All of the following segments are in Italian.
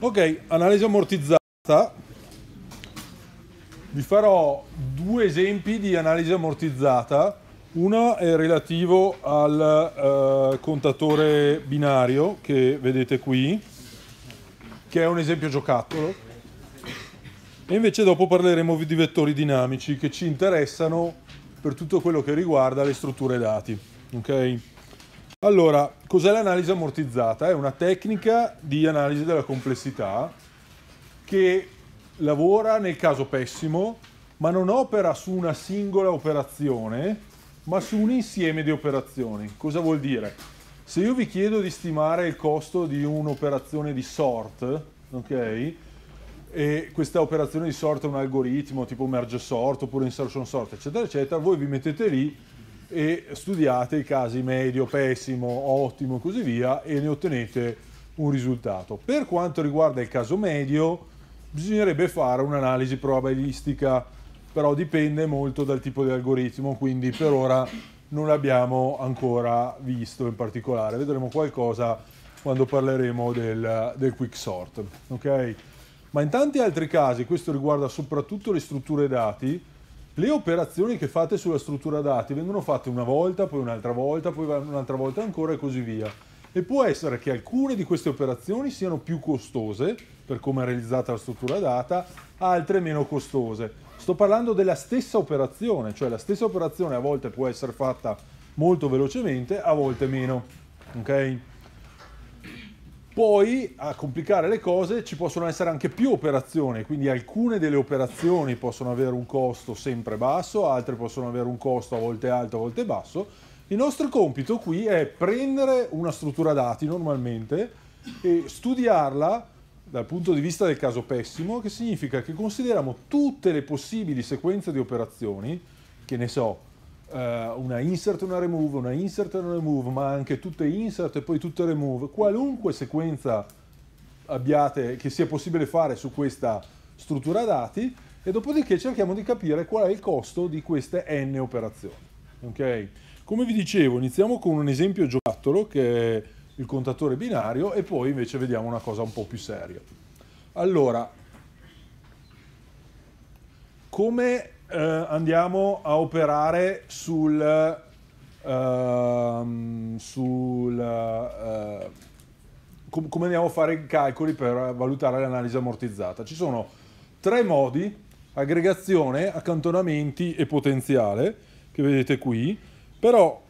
Ok, analisi ammortizzata. Vi farò due esempi di analisi ammortizzata. Uno è relativo al eh, contatore binario che vedete qui, che è un esempio giocattolo. E invece dopo parleremo di vettori dinamici che ci interessano per tutto quello che riguarda le strutture dati. Okay? Allora, cos'è l'analisi ammortizzata? È una tecnica di analisi della complessità che lavora nel caso pessimo, ma non opera su una singola operazione, ma su un insieme di operazioni. Cosa vuol dire? Se io vi chiedo di stimare il costo di un'operazione di sort, ok? E questa operazione di sort è un algoritmo tipo merge sort oppure insertion sort, eccetera, eccetera, voi vi mettete lì e studiate i casi medio, pessimo, ottimo e così via e ne ottenete un risultato. Per quanto riguarda il caso medio, bisognerebbe fare un'analisi probabilistica, però dipende molto dal tipo di algoritmo, quindi per ora non l'abbiamo ancora visto in particolare. Vedremo qualcosa quando parleremo del, del quicksort. Okay? Ma in tanti altri casi, questo riguarda soprattutto le strutture dati, le operazioni che fate sulla struttura dati vengono fatte una volta, poi un'altra volta, poi un'altra volta ancora e così via. E può essere che alcune di queste operazioni siano più costose, per come è realizzata la struttura data, altre meno costose. Sto parlando della stessa operazione, cioè la stessa operazione a volte può essere fatta molto velocemente, a volte meno. Okay? Poi a complicare le cose ci possono essere anche più operazioni, quindi alcune delle operazioni possono avere un costo sempre basso, altre possono avere un costo a volte alto, a volte basso. Il nostro compito qui è prendere una struttura dati normalmente e studiarla dal punto di vista del caso pessimo, che significa che consideriamo tutte le possibili sequenze di operazioni, che ne so, eh, una insert e una remove, una insert e una remove, ma anche tutte insert e poi tutte remove, qualunque sequenza abbiate che sia possibile fare su questa struttura dati e dopodiché cerchiamo di capire qual è il costo di queste n operazioni. Okay? Come vi dicevo, iniziamo con un esempio giocattolo che è il contatore binario e poi invece vediamo una cosa un po' più seria. Allora, come eh, andiamo a operare sul, uh, sul uh, com come andiamo a fare i calcoli per valutare l'analisi ammortizzata. Ci sono tre modi, aggregazione, accantonamenti e potenziale, che vedete qui, però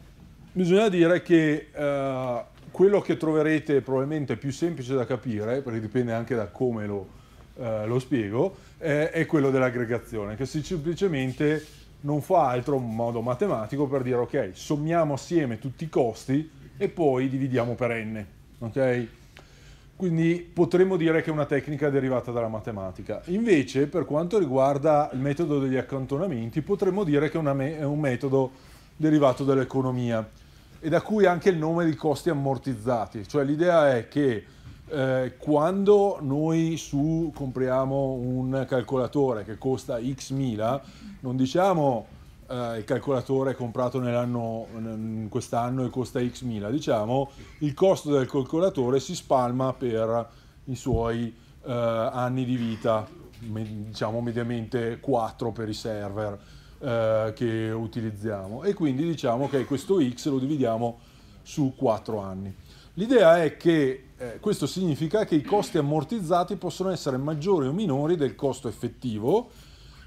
bisogna dire che uh, quello che troverete probabilmente più semplice da capire, perché dipende anche da come lo eh, lo spiego, eh, è quello dell'aggregazione, che si semplicemente non fa altro un modo matematico per dire ok, sommiamo assieme tutti i costi e poi dividiamo per n. Okay? Quindi potremmo dire che è una tecnica derivata dalla matematica. Invece, per quanto riguarda il metodo degli accantonamenti, potremmo dire che me è un metodo derivato dall'economia e da cui anche il nome di costi ammortizzati. Cioè l'idea è che eh, quando noi su compriamo un calcolatore che costa x mila, non diciamo eh, il calcolatore comprato quest'anno e costa x mila, diciamo il costo del calcolatore si spalma per i suoi eh, anni di vita, diciamo mediamente 4 per i server eh, che utilizziamo e quindi diciamo che questo x lo dividiamo su 4 anni. L'idea è che eh, questo significa che i costi ammortizzati possono essere maggiori o minori del costo effettivo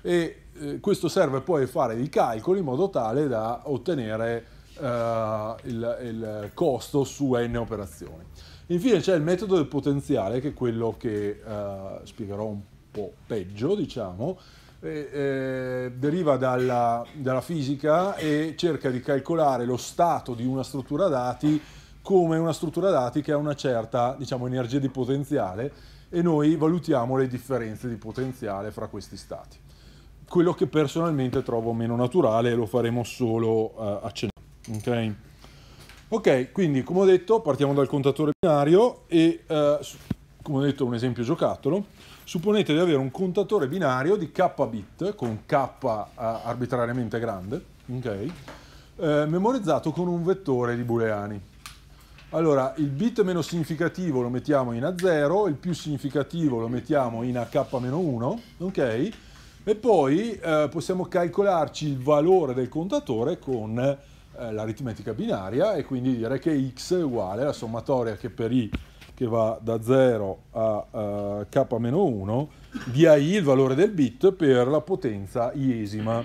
e eh, questo serve poi a fare i calcoli in modo tale da ottenere eh, il, il, costo su n operazioni. Infine c'è il metodo del potenziale che è quello che eh, spiegherò un po' peggio, diciamo, eh, deriva dalla, dalla fisica e cerca di calcolare lo stato di una struttura dati come una struttura dati che ha una certa diciamo, energia di potenziale e noi valutiamo le differenze di potenziale fra questi stati. Quello che personalmente trovo meno naturale lo faremo solo uh, eh, accennare. Okay? ok, quindi come ho detto partiamo dal contatore binario e uh, come ho detto un esempio giocattolo. Supponete di avere un contatore binario di k bit con k uh, arbitrariamente grande, okay? memorizzato con un vettore di booleani. Allora, il bit meno significativo lo mettiamo in A0, il più significativo lo mettiamo in AK-1, ok? E poi eh, possiamo calcolarci il valore del contatore con eh, l'aritmetica binaria e quindi dire che x è uguale alla sommatoria che per i che va da 0 a uh, k-1 di i il valore del bit per la potenza iesima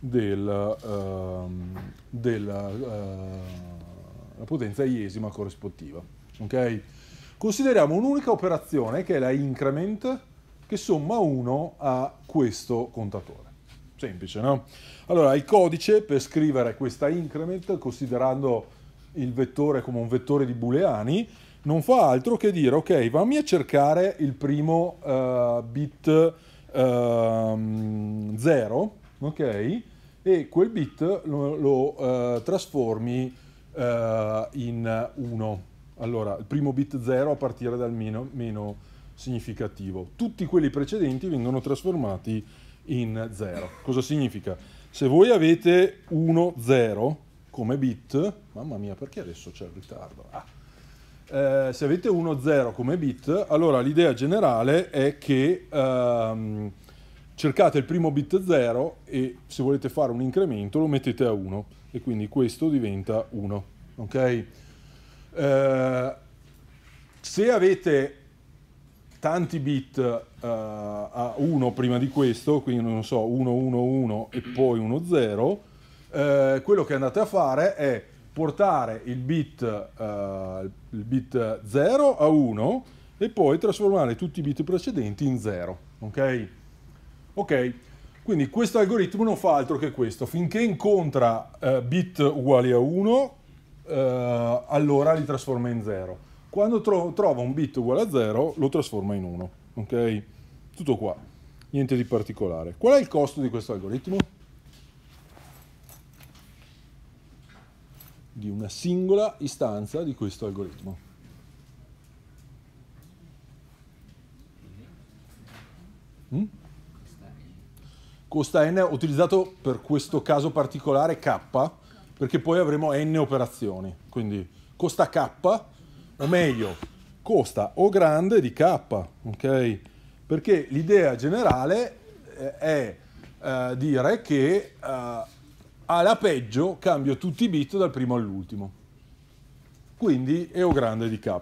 del, uh, del uh, la potenza iesima corrispettiva. Okay? Consideriamo un'unica operazione che è la increment che somma 1 a questo contatore. Semplice, no? Allora, il codice per scrivere questa increment, considerando il vettore come un vettore di booleani, non fa altro che dire, ok, vammi a cercare il primo uh, bit 0, ehm, uh, ok? E quel bit lo, lo uh, trasformi uh, in 1. Allora, il primo bit 0 a partire dal meno, meno significativo. Tutti quelli precedenti vengono trasformati in 0. Cosa significa? Se voi avete 1, 0 come bit, mamma mia perché adesso c'è il ritardo? Ah. Eh, se avete 1, 0 come bit, allora l'idea generale è che... Um, cercate il primo bit 0 e se volete fare un incremento lo mettete a 1 e quindi questo diventa 1. ok Eh, se avete tanti bit eh, a 1 prima di questo, quindi non so 1, 1, 1 e poi 1, 0, eh, quello che andate a fare è portare il bit, eh, il bit 0 a 1 e poi trasformare tutti i bit precedenti in 0. Okay? Ok? Quindi questo algoritmo non fa altro che questo, finché incontra eh, bit uguali a 1, eh, allora li trasforma in 0. Quando tro trova un bit uguale a 0, lo trasforma in 1. Ok? Tutto qua, niente di particolare. Qual è il costo di questo algoritmo? Di una singola istanza di questo algoritmo. Mm? costa n utilizzato per questo caso particolare k, perché poi avremo n operazioni. Quindi costa k, o meglio, costa o grande di k, ok? Perché l'idea generale eh, è eh, dire che eh, alla peggio cambio tutti i bit dal primo all'ultimo. Quindi è o grande di k.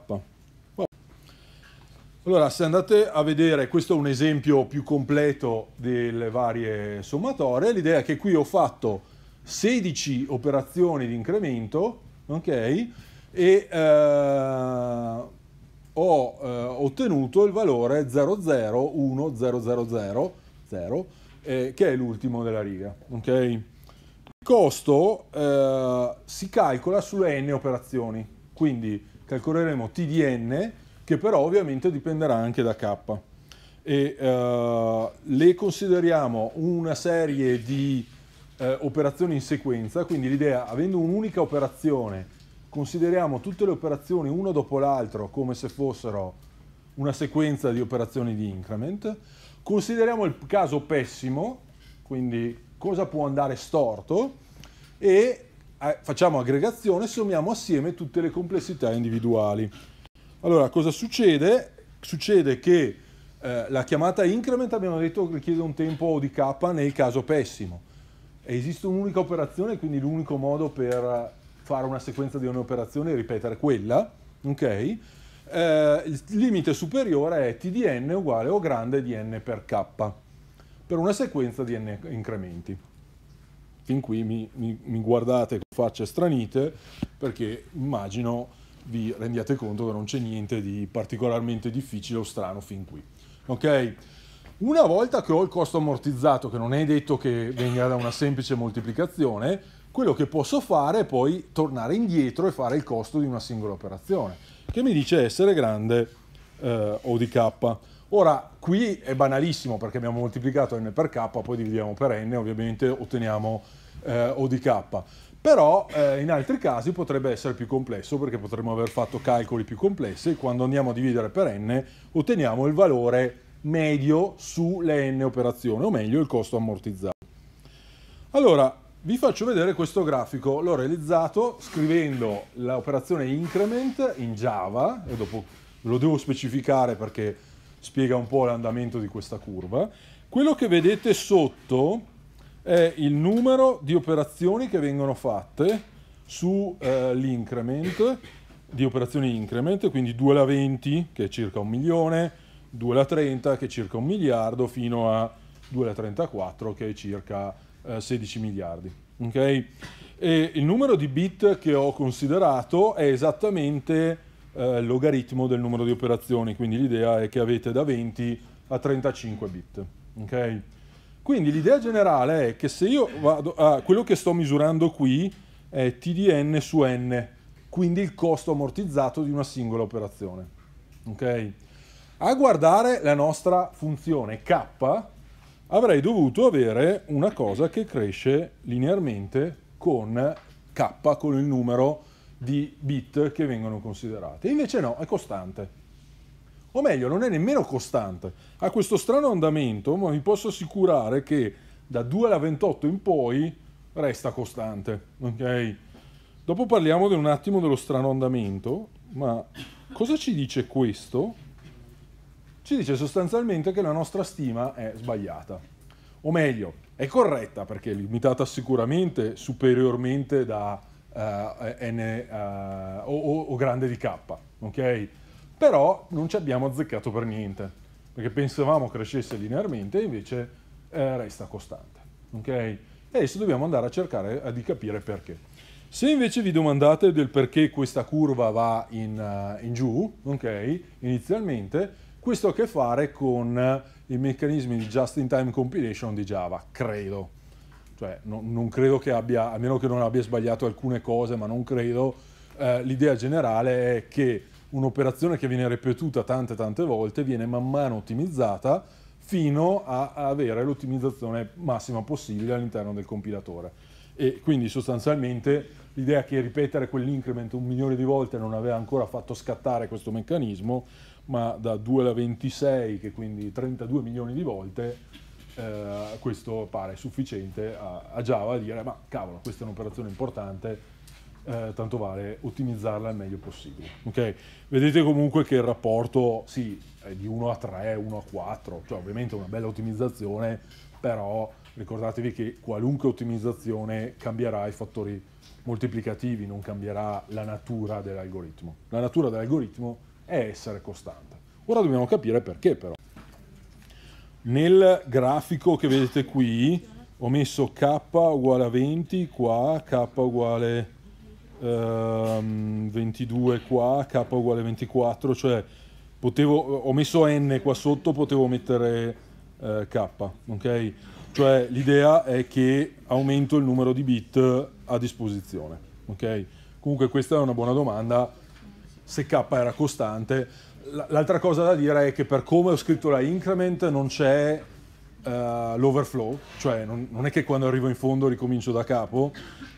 Allora, se andate a vedere, questo è un esempio più completo delle varie sommatorie, l'idea è che qui ho fatto 16 operazioni di incremento, ok? E eh, ho eh, ottenuto il valore 001000, eh, che è l'ultimo della riga, ok? Il costo eh, si calcola sulle n operazioni, quindi calcoleremo TDN, che però ovviamente dipenderà anche da K. E, uh, le consideriamo una serie di uh, operazioni in sequenza, quindi l'idea, avendo un'unica operazione, consideriamo tutte le operazioni una dopo l'altra come se fossero una sequenza di operazioni di increment, consideriamo il caso pessimo, quindi cosa può andare storto, e eh, facciamo aggregazione, sommiamo assieme tutte le complessità individuali. Allora, cosa succede? Succede che eh, la chiamata increment, abbiamo detto, richiede un tempo di k nel caso pessimo. Esiste un'unica operazione, quindi l'unico modo per fare una sequenza di un'operazione è ripetere quella, ok? Eh, il limite superiore è t uguale o grande di n per k, per una sequenza di n incrementi. Fin qui mi, mi, mi guardate con facce stranite, perché immagino vi rendiate conto che non c'è niente di particolarmente difficile o strano fin qui. Ok? Una volta che ho il costo ammortizzato, che non è detto che venga da una semplice moltiplicazione, quello che posso fare è poi tornare indietro e fare il costo di una singola operazione, che mi dice essere grande eh, O di K. Ora, qui è banalissimo perché abbiamo moltiplicato n per k, poi dividiamo per n, ovviamente otteniamo eh, O di K però eh, in altri casi potrebbe essere più complesso perché potremmo aver fatto calcoli più complessi e quando andiamo a dividere per n otteniamo il valore medio sulle n operazioni, o meglio il costo ammortizzato. Allora, vi faccio vedere questo grafico, l'ho realizzato scrivendo l'operazione increment in Java, e dopo lo devo specificare perché spiega un po' l'andamento di questa curva. Quello che vedete sotto è il numero di operazioni che vengono fatte sull'increment, eh, di operazioni increment, quindi 2 alla 20 che è circa un milione, 2 alla 30 che è circa un miliardo, fino a 2 alla 34 che è circa eh, 16 miliardi. Okay? E il numero di bit che ho considerato è esattamente eh, logaritmo del numero di operazioni, quindi l'idea è che avete da 20 a 35 bit. Okay? Quindi l'idea generale è che se io vado a quello che sto misurando qui è TDN su N, quindi il costo ammortizzato di una singola operazione. Okay? A guardare la nostra funzione K avrei dovuto avere una cosa che cresce linearmente con K, con il numero di bit che vengono considerate. Invece no, è costante o meglio non è nemmeno costante, ha questo strano andamento, ma vi posso assicurare che da 2 alla 28 in poi resta costante, ok? Dopo parliamo un attimo dello strano andamento, ma cosa ci dice questo? Ci dice sostanzialmente che la nostra stima è sbagliata, o meglio, è corretta perché è limitata sicuramente superiormente da uh, n uh, o, o, o grande di k, ok? però non ci abbiamo azzeccato per niente, perché pensavamo crescesse linearmente e invece eh, resta costante. Okay? E adesso dobbiamo andare a cercare eh, di capire perché. Se invece vi domandate del perché questa curva va in, uh, in giù, okay? inizialmente, questo ha a che fare con eh, i meccanismi di just-in-time compilation di Java, credo. Cioè, no, non credo che abbia, a meno che non abbia sbagliato alcune cose, ma non credo, eh, l'idea generale è che un'operazione che viene ripetuta tante tante volte viene man mano ottimizzata fino a avere l'ottimizzazione massima possibile all'interno del compilatore. E quindi sostanzialmente l'idea che ripetere quell'increment un milione di volte non aveva ancora fatto scattare questo meccanismo, ma da 2 alla 26, che quindi 32 milioni di volte, eh, questo pare sufficiente a, a Java a dire ma cavolo, questa è un'operazione importante, eh, tanto vale ottimizzarla il meglio possibile. Okay? Vedete comunque che il rapporto sì, è di 1 a 3, 1 a 4, cioè ovviamente è una bella ottimizzazione, però ricordatevi che qualunque ottimizzazione cambierà i fattori moltiplicativi, non cambierà la natura dell'algoritmo. La natura dell'algoritmo è essere costante. Ora dobbiamo capire perché però. Nel grafico che vedete qui ho messo k uguale a 20, qua k uguale a 22 ehm, qua, k uguale 24, cioè potevo, ho messo n qua sotto, potevo mettere eh, k, ok? Cioè l'idea è che aumento il numero di bit a disposizione, ok? Comunque questa è una buona domanda, se k era costante. L'altra cosa da dire è che per come ho scritto la increment non c'è Uh, l'overflow, cioè non, non, è che quando arrivo in fondo ricomincio da capo,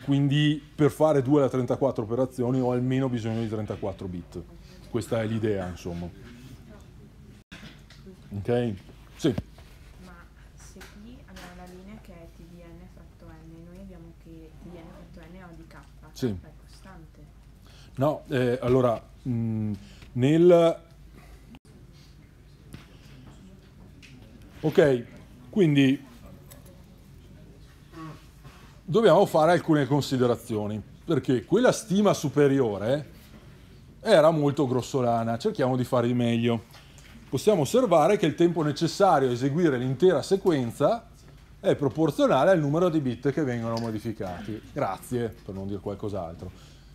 quindi per fare due alla 34 operazioni ho almeno bisogno di 34 bit. Questa è l'idea, insomma. Ok? Sì. Ma se qui abbiamo la linea che è tdn fratto n, noi abbiamo che tdn fratto n o di k, sì. No, eh, allora, mh, mm, nel... Ok, quindi dobbiamo fare alcune considerazioni, perché quella stima superiore era molto grossolana, cerchiamo di fare di meglio. Possiamo osservare che il tempo necessario a eseguire l'intera sequenza è proporzionale al numero di bit che vengono modificati. Grazie, per non dire qualcos'altro.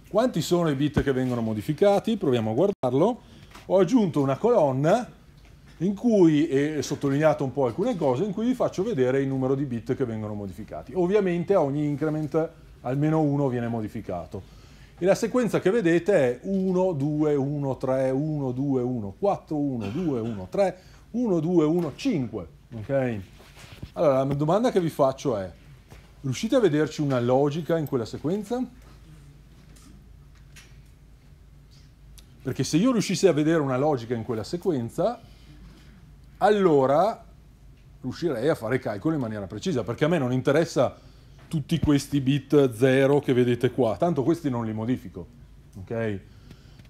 Quanti sono i bit che vengono modificati? Proviamo a guardarlo. Ho aggiunto una colonna in cui e sottolineato un po' alcune cose, in cui vi faccio vedere il numero di bit che vengono modificati. Ovviamente a ogni increment almeno uno viene modificato. E la sequenza che vedete è 1, 2, 1, 3, 1, 2, 1, 4, 1, 2, 1, 3, 1, 2, 1, 5. Ok? Allora, la domanda che vi faccio è, riuscite a vederci una logica in quella sequenza? Perché se io riuscissi a vedere una logica in quella sequenza, allora riuscirei a fare i calcoli in maniera precisa, perché a me non interessa tutti questi bit 0 che vedete qua, tanto questi non li modifico, ok?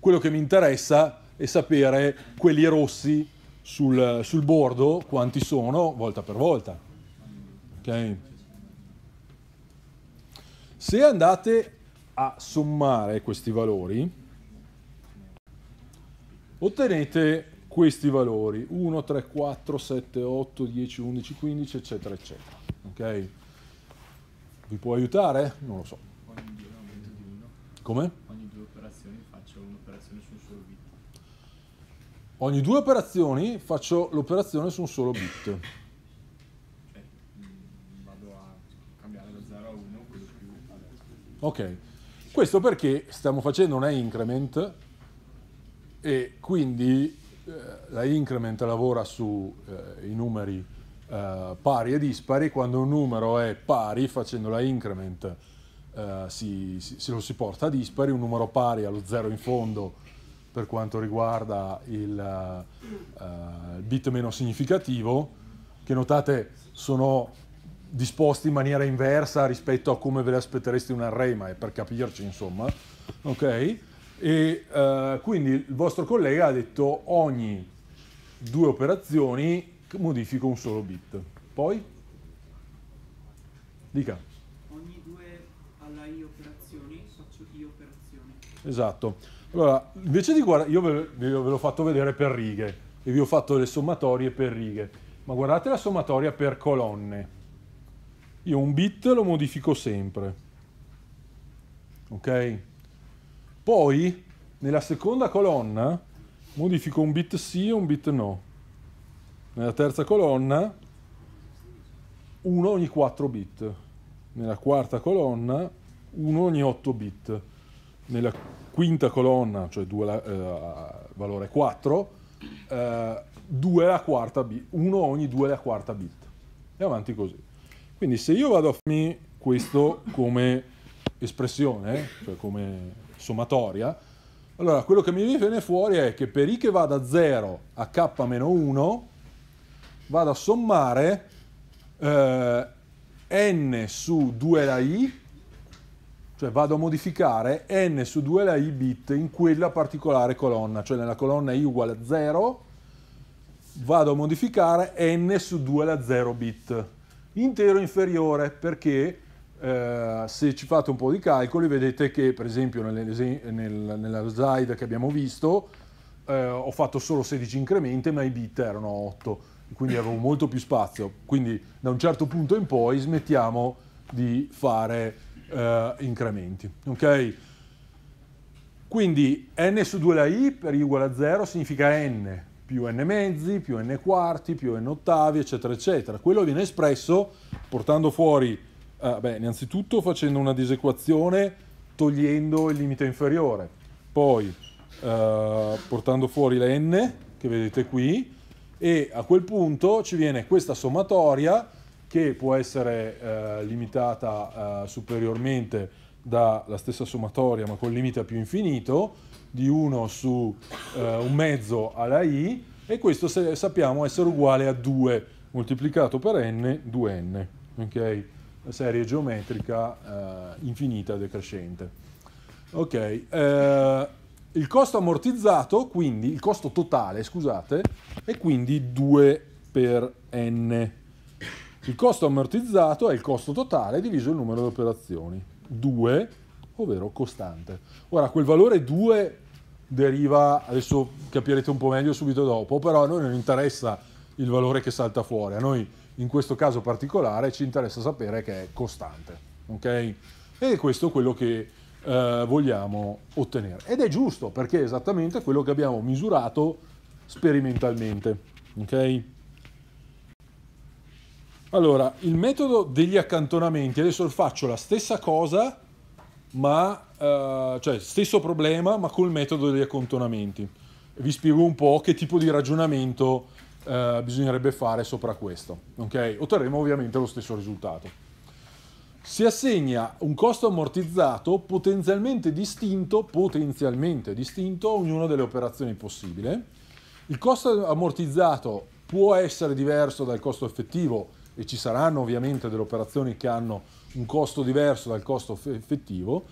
Quello che mi interessa è sapere quelli rossi sul, sul bordo, quanti sono, volta per volta, ok? Se andate a sommare questi valori, ottenete questi valori 1, 3, 4, 7, 8, 10, 11, 15 eccetera eccetera ok? Vi può aiutare? Non lo so. Ogni due aumento di uno. Come? Ogni due operazioni faccio un'operazione su un solo bit. Ogni due operazioni faccio l'operazione su un solo bit. Cioè, vado a cambiare da 0 a 1, quello più. Ok. Questo perché stiamo facendo una increment e quindi eh, la increment lavora sui eh, numeri eh, pari e dispari, quando un numero è pari facendo la increment eh, si, si, se lo si porta a dispari, un numero pari allo zero in fondo per quanto riguarda il, eh, il bit meno significativo, che notate sono disposti in maniera inversa rispetto a come ve le aspettereste un array, ma è per capirci insomma, ok? E eh, quindi il vostro collega ha detto ogni due operazioni modifico un solo bit. Poi? Dica. Ogni due alla i operazioni faccio i operazioni. Esatto. Allora, invece di guardare, io ve, ve l'ho fatto vedere per righe e vi ho fatto le sommatorie per righe, ma guardate la sommatoria per colonne. Io un bit lo modifico sempre. Ok? Poi, nella seconda colonna, modifico un bit sì e un bit no. Nella terza colonna, uno ogni 4 bit. Nella quarta colonna, uno ogni 8 bit. Nella quinta colonna, cioè due, eh, valore 4, eh, 2 alla quarta bit, 1 ogni 2 la quarta bit. E avanti così. Quindi se io vado a farmi questo come espressione, eh, cioè come sommatoria, allora quello che mi viene fuori è che per i che va da 0 a k-1 vado a sommare eh, n su 2 la i, cioè vado a modificare n su 2 la i bit in quella particolare colonna, cioè nella colonna i uguale a 0 vado a modificare n su 2 la 0 bit, intero inferiore perché eh, se ci fate un po' di calcoli vedete che per esempio nel, nella slide che abbiamo visto eh, ho fatto solo 16 incrementi ma i bit erano 8 quindi avevo molto più spazio quindi da un certo punto in poi smettiamo di fare eh, incrementi ok quindi n su 2 la i per i uguale a 0 significa n più n mezzi, più n quarti, più n ottavi, eccetera, eccetera. Quello viene espresso portando fuori Uh, beh, innanzitutto facendo una disequazione togliendo il limite inferiore, poi uh, portando fuori la n che vedete qui e a quel punto ci viene questa sommatoria che può essere uh, limitata eh, superiormente dalla stessa sommatoria ma con limite a più infinito di 1 su un mezzo alla i e questo sappiamo essere uguale a 2 moltiplicato per n 2n. Okay? serie geometrica eh, infinita decrescente. Ok, eh, il costo ammortizzato, quindi il costo totale, scusate, è quindi 2 per n. Il costo ammortizzato è il costo totale diviso il numero di operazioni, 2, ovvero costante. Ora, quel valore 2 deriva, adesso capirete un po' meglio subito dopo, però a noi non interessa il valore che salta fuori, a noi in questo caso particolare ci interessa sapere che è costante. Okay? E questo è quello che eh, vogliamo ottenere. Ed è giusto perché è esattamente quello che abbiamo misurato sperimentalmente. Okay? Allora, il metodo degli accantonamenti, adesso faccio la stessa cosa, ma, eh, cioè stesso problema, ma col metodo degli accantonamenti. Vi spiego un po' che tipo di ragionamento eh, bisognerebbe fare sopra questo. Okay? Otterremo ovviamente lo stesso risultato. Si assegna un costo ammortizzato potenzialmente distinto, potenzialmente distinto a ognuna delle operazioni possibili. Il costo ammortizzato può essere diverso dal costo effettivo e ci saranno ovviamente delle operazioni che hanno un costo diverso dal costo effettivo.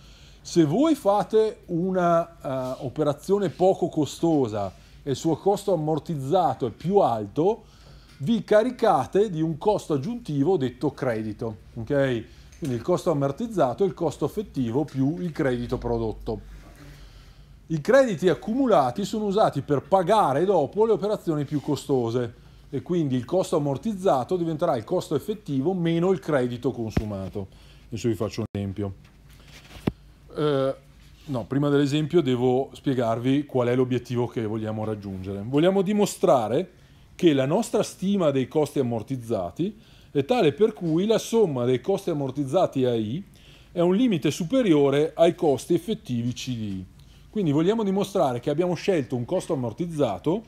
Se voi fate un'operazione eh, uh, poco costosa, e il suo costo ammortizzato è più alto, vi caricate di un costo aggiuntivo detto credito. Okay? Quindi il costo ammortizzato è il costo effettivo più il credito prodotto. I crediti accumulati sono usati per pagare dopo le operazioni più costose e quindi il costo ammortizzato diventerà il costo effettivo meno il credito consumato. Adesso vi faccio un esempio. Eh, No, prima dell'esempio devo spiegarvi qual è l'obiettivo che vogliamo raggiungere. Vogliamo dimostrare che la nostra stima dei costi ammortizzati è tale per cui la somma dei costi ammortizzati a I è un limite superiore ai costi effettivi C di I. Quindi vogliamo dimostrare che abbiamo scelto un costo ammortizzato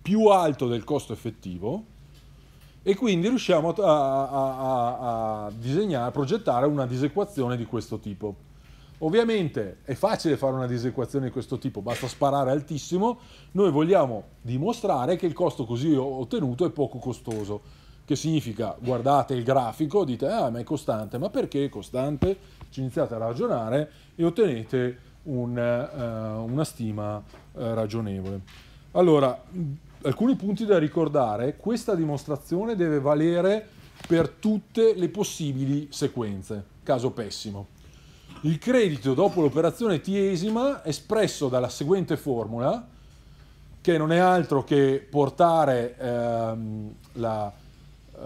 più alto del costo effettivo e quindi riusciamo a, a, a, a disegnare, progettare una disequazione di questo tipo. Ovviamente è facile fare una disequazione di questo tipo, basta sparare altissimo. Noi vogliamo dimostrare che il costo così ottenuto è poco costoso, che significa guardate il grafico, dite ah ma è costante, ma perché è costante? Ci iniziate a ragionare e ottenete un, uh, una stima uh, ragionevole. Allora, alcuni punti da ricordare, questa dimostrazione deve valere per tutte le possibili sequenze, caso pessimo il credito dopo l'operazione tiesima espresso dalla seguente formula, che non è altro che portare ehm, la, eh,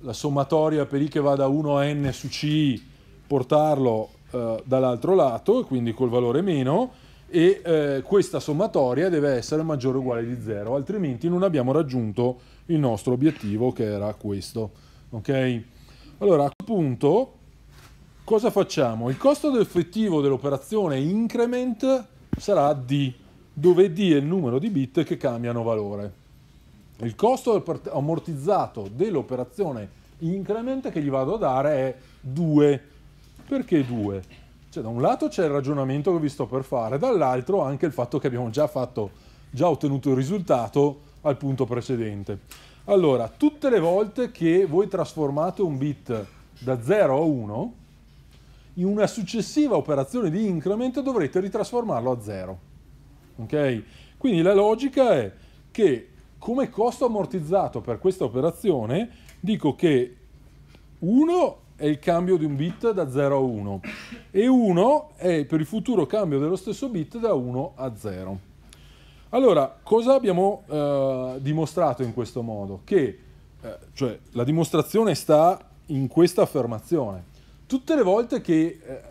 la, sommatoria per i che va da 1 a n su c, portarlo eh, dall'altro lato, quindi col valore meno, e eh, questa sommatoria deve essere maggiore o uguale di 0, altrimenti non abbiamo raggiunto il nostro obiettivo che era questo. Ok? Allora a quel punto cosa facciamo? Il costo effettivo dell'operazione increment sarà D, dove D è il numero di bit che cambiano valore. Il costo ammortizzato dell'operazione increment che gli vado a dare è 2. Perché 2? Cioè da un lato c'è il ragionamento che vi sto per fare, dall'altro anche il fatto che abbiamo già, fatto, già ottenuto il risultato al punto precedente. Allora, tutte le volte che voi trasformate un bit da 0 a 1, in una successiva operazione di increment dovrete ritrasformarlo a zero. Okay? Quindi la logica è che come costo ammortizzato per questa operazione dico che 1 è il cambio di un bit da 0 a 1 e 1 è per il futuro cambio dello stesso bit da 1 a 0. Allora, cosa abbiamo eh, dimostrato in questo modo? Che eh, cioè, la dimostrazione sta in questa affermazione tutte le volte che eh,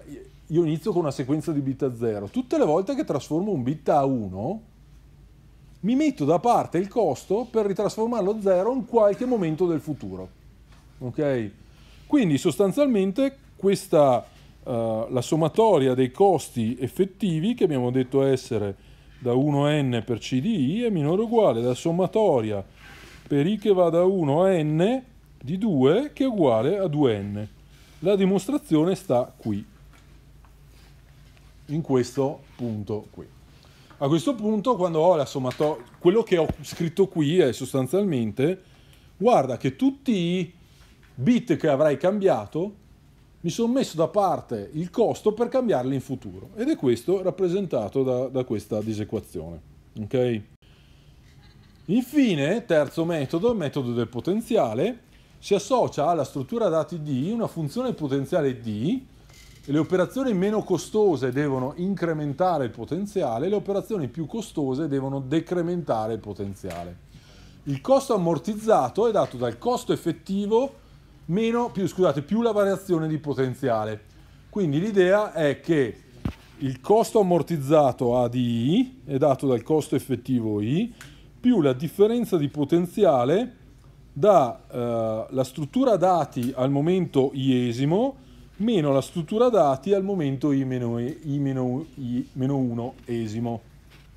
io inizio con una sequenza di bit a 0, tutte le volte che trasformo un bit a 1, mi metto da parte il costo per ritrasformarlo a 0 in qualche momento del futuro. Ok? Quindi sostanzialmente questa, uh, la sommatoria dei costi effettivi che abbiamo detto essere da 1n per c di i è minore o uguale alla sommatoria per i che va da 1 a n di 2 che è uguale a 2n. La dimostrazione sta qui, in questo punto qui. A questo punto, quando ho la sommatoria, quello che ho scritto qui è sostanzialmente, guarda che tutti i bit che avrai cambiato, mi sono messo da parte il costo per cambiarli in futuro. Ed è questo rappresentato da, da questa disequazione. Okay? Infine, terzo metodo, il metodo del potenziale, si associa alla struttura dati D una funzione potenziale D e le operazioni meno costose devono incrementare il potenziale, le operazioni più costose devono decrementare il potenziale. Il costo ammortizzato è dato dal costo effettivo meno, più, scusate, più la variazione di potenziale. Quindi l'idea è che il costo ammortizzato A di I è dato dal costo effettivo I più la differenza di potenziale dalla eh, struttura dati al momento iesimo meno la struttura dati al momento i meno, i meno, i meno 1 esimo,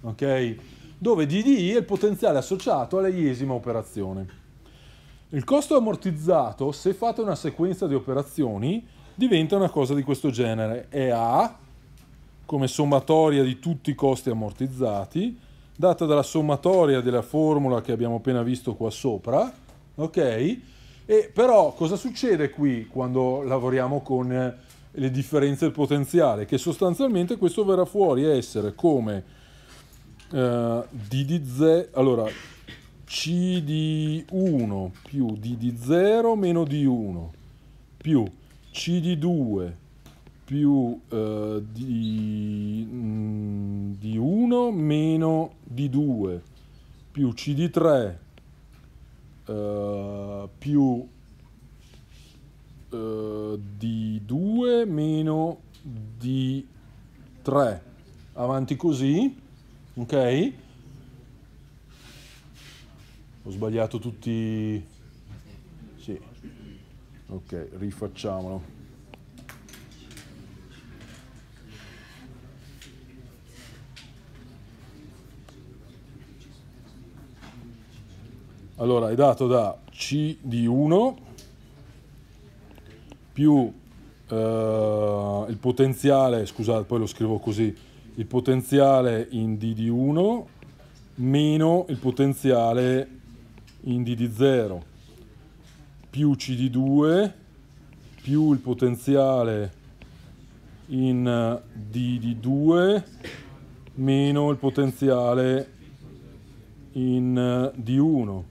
ok? Dove DDI è il potenziale associato alla iesima operazione. Il costo ammortizzato, se fate una sequenza di operazioni, diventa una cosa di questo genere. È A come sommatoria di tutti i costi ammortizzati, data dalla sommatoria della formula che abbiamo appena visto qua sopra, ok? E però cosa succede qui quando lavoriamo con le differenze del potenziale? Che sostanzialmente questo verrà fuori a essere come uh, d di 0, allora c di 1 più d di 0 meno d 1 più c di 2 più uh, di, mm, di 1 meno di 2 più c di 3 eh, più eh, di 2 meno di 3 avanti così ok ho sbagliato tutti sì ok rifacciamolo Allora è dato da C di 1 più eh, il potenziale, scusate poi lo scrivo così, il potenziale in D di 1 meno il potenziale in D di 0 più C di 2 più il potenziale in D di 2 meno il potenziale in D1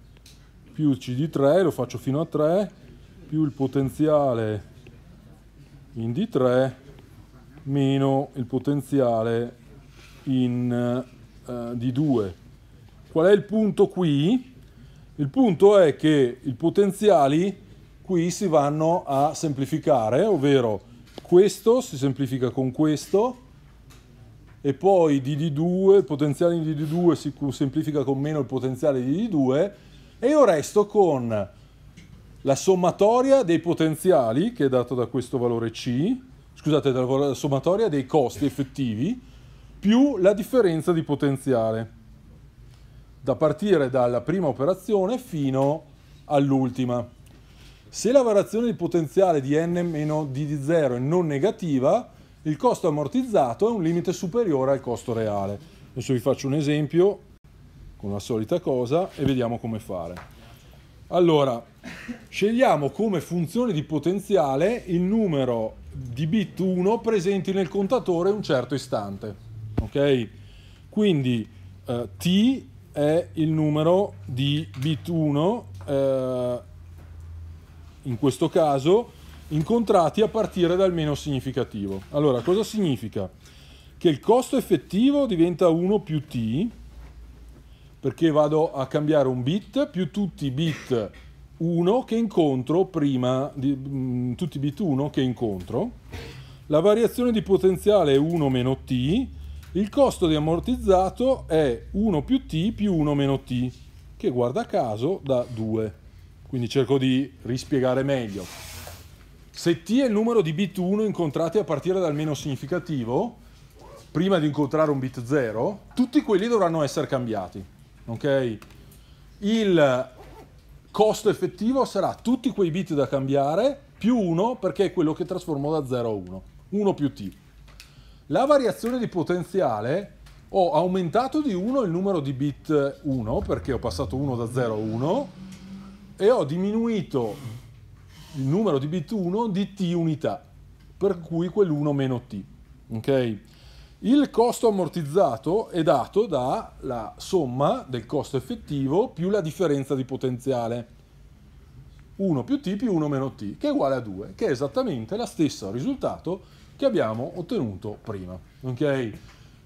più il CD3, lo faccio fino a 3, più il potenziale in D3, meno il potenziale in uh, eh, D2. Qual è il punto qui? Il punto è che i potenziali qui si vanno a semplificare, ovvero questo si semplifica con questo, e poi il potenziale di D2 si semplifica con meno il potenziale di D2 e io resto con la sommatoria dei potenziali, che è data da questo valore C, scusate, la sommatoria dei costi effettivi, più la differenza di potenziale, da partire dalla prima operazione fino all'ultima. Se la variazione di potenziale di n-d0 è non negativa, il costo ammortizzato è un limite superiore al costo reale. Adesso vi faccio un esempio con la solita cosa e vediamo come fare. Allora, scegliamo come funzione di potenziale il numero di bit 1 presenti nel contatore un certo istante. Ok? Quindi eh, t è il numero di bit 1 eh, in questo caso incontrati a partire dal meno significativo. Allora, cosa significa? Che il costo effettivo diventa 1 più t perché vado a cambiare un bit più tutti i bit 1 che incontro prima di mh, mm, tutti i bit 1 che incontro. La variazione di potenziale è 1 meno t, il costo di ammortizzato è 1 più t più 1 meno t, che guarda caso da 2. Quindi cerco di rispiegare meglio. Se t è il numero di bit 1 incontrati a partire dal meno significativo, prima di incontrare un bit 0, tutti quelli dovranno essere cambiati ok? Il costo effettivo sarà tutti quei bit da cambiare più 1 perché è quello che trasformo da 0 a 1, 1 più t. La variazione di potenziale ho aumentato di 1 il numero di bit 1 perché ho passato 1 da 0 a 1 e ho diminuito il numero di bit 1 di t unità, per cui quell'1 meno t. Ok? Il costo ammortizzato è dato dalla somma del costo effettivo più la differenza di potenziale. 1 più t più 1 meno t, che è uguale a 2, che è esattamente lo stesso risultato che abbiamo ottenuto prima. Okay?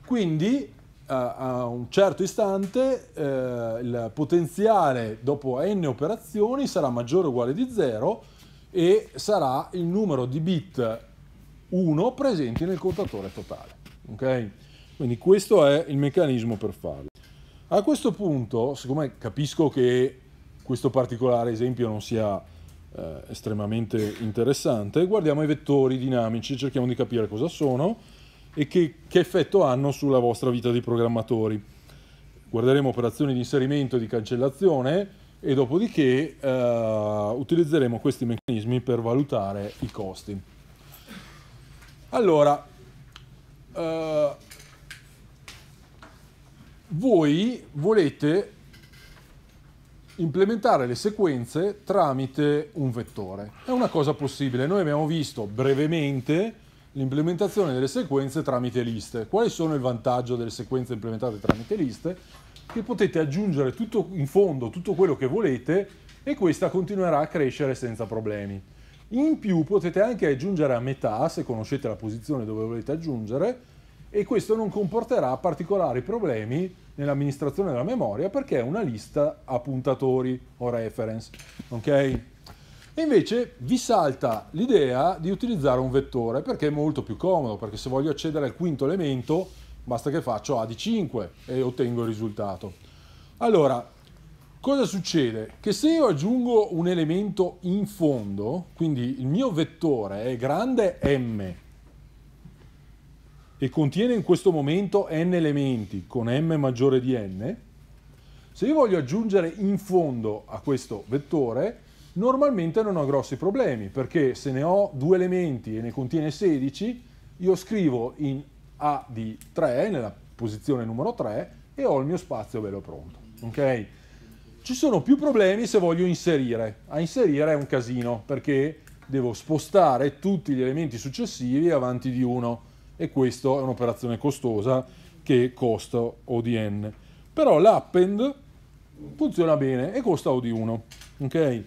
Quindi a, un certo istante eh, il potenziale dopo n operazioni sarà maggiore o uguale di 0 e sarà il numero di bit 1 presenti nel contatore totale. Okay? Quindi questo è il meccanismo per farlo. A questo punto, siccome capisco che questo particolare esempio non sia eh, estremamente interessante, guardiamo i vettori dinamici, cerchiamo di capire cosa sono e che, che effetto hanno sulla vostra vita di programmatori. Guarderemo operazioni di inserimento e di cancellazione e dopodiché eh, utilizzeremo questi meccanismi per valutare i costi. Allora, eh, voi volete implementare le sequenze tramite un vettore. È una cosa possibile. Noi abbiamo visto brevemente l'implementazione delle sequenze tramite liste. Quali sono il vantaggio delle sequenze implementate tramite liste? Che potete aggiungere tutto in fondo tutto quello che volete e questa continuerà a crescere senza problemi. In più potete anche aggiungere a metà, se conoscete la posizione dove volete aggiungere, e questo non comporterà particolari problemi nell'amministrazione della memoria perché è una lista a puntatori o reference. Ok? E invece vi salta l'idea di utilizzare un vettore perché è molto più comodo, perché se voglio accedere al quinto elemento basta che faccio A di 5 e ottengo il risultato. Allora, Cosa succede? Che se io aggiungo un elemento in fondo, quindi il mio vettore è grande m e contiene in questo momento n elementi con m maggiore di n, se io voglio aggiungere in fondo a questo vettore, normalmente non ho grossi problemi, perché se ne ho due elementi e ne contiene 16, io scrivo in A di 3, nella posizione numero 3, e ho il mio spazio bello pronto. Okay? Ci sono più problemi se voglio inserire. A inserire è un casino perché devo spostare tutti gli elementi successivi avanti di uno e questa è un'operazione costosa che costa O di n. Però l'append funziona bene e costa O di 1. Okay?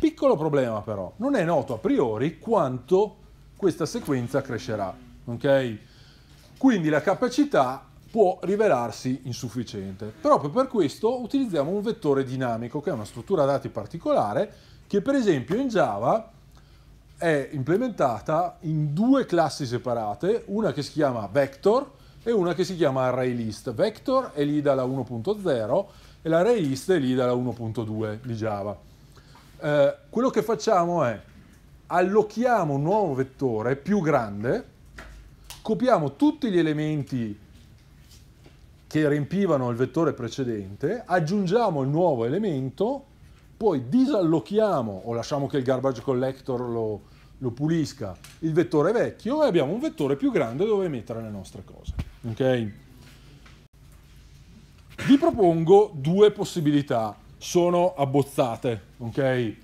Piccolo problema però, non è noto a priori quanto questa sequenza crescerà. Okay? Quindi la capacità può rivelarsi insufficiente. Proprio per questo utilizziamo un vettore dinamico, che è una struttura dati particolare, che per esempio in Java è implementata in due classi separate, una che si chiama vector e una che si chiama ArrayList. Vector è lì dalla 1.0 e l'ArrayList è lì dalla 1.2 di Java. Eh, quello che facciamo è allochiamo un nuovo vettore più grande, copiamo tutti gli elementi che riempivano il vettore precedente, aggiungiamo il nuovo elemento, poi disallochiamo o lasciamo che il garbage collector lo, lo pulisca il vettore vecchio e abbiamo un vettore più grande dove mettere le nostre cose. Ok? Vi propongo due possibilità, sono abbozzate. Okay?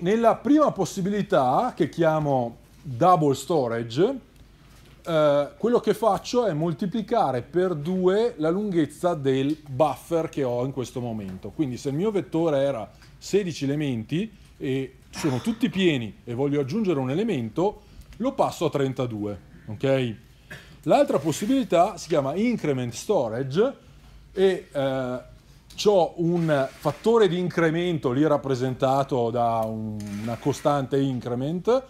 nella prima possibilità, che chiamo double storage, eh, quello che faccio è moltiplicare per 2 la lunghezza del buffer che ho in questo momento. Quindi se il mio vettore era 16 elementi e sono tutti pieni e voglio aggiungere un elemento, lo passo a 32. Okay? L'altra possibilità si chiama increment storage e eh, ho un fattore di incremento lì rappresentato da un, una costante increment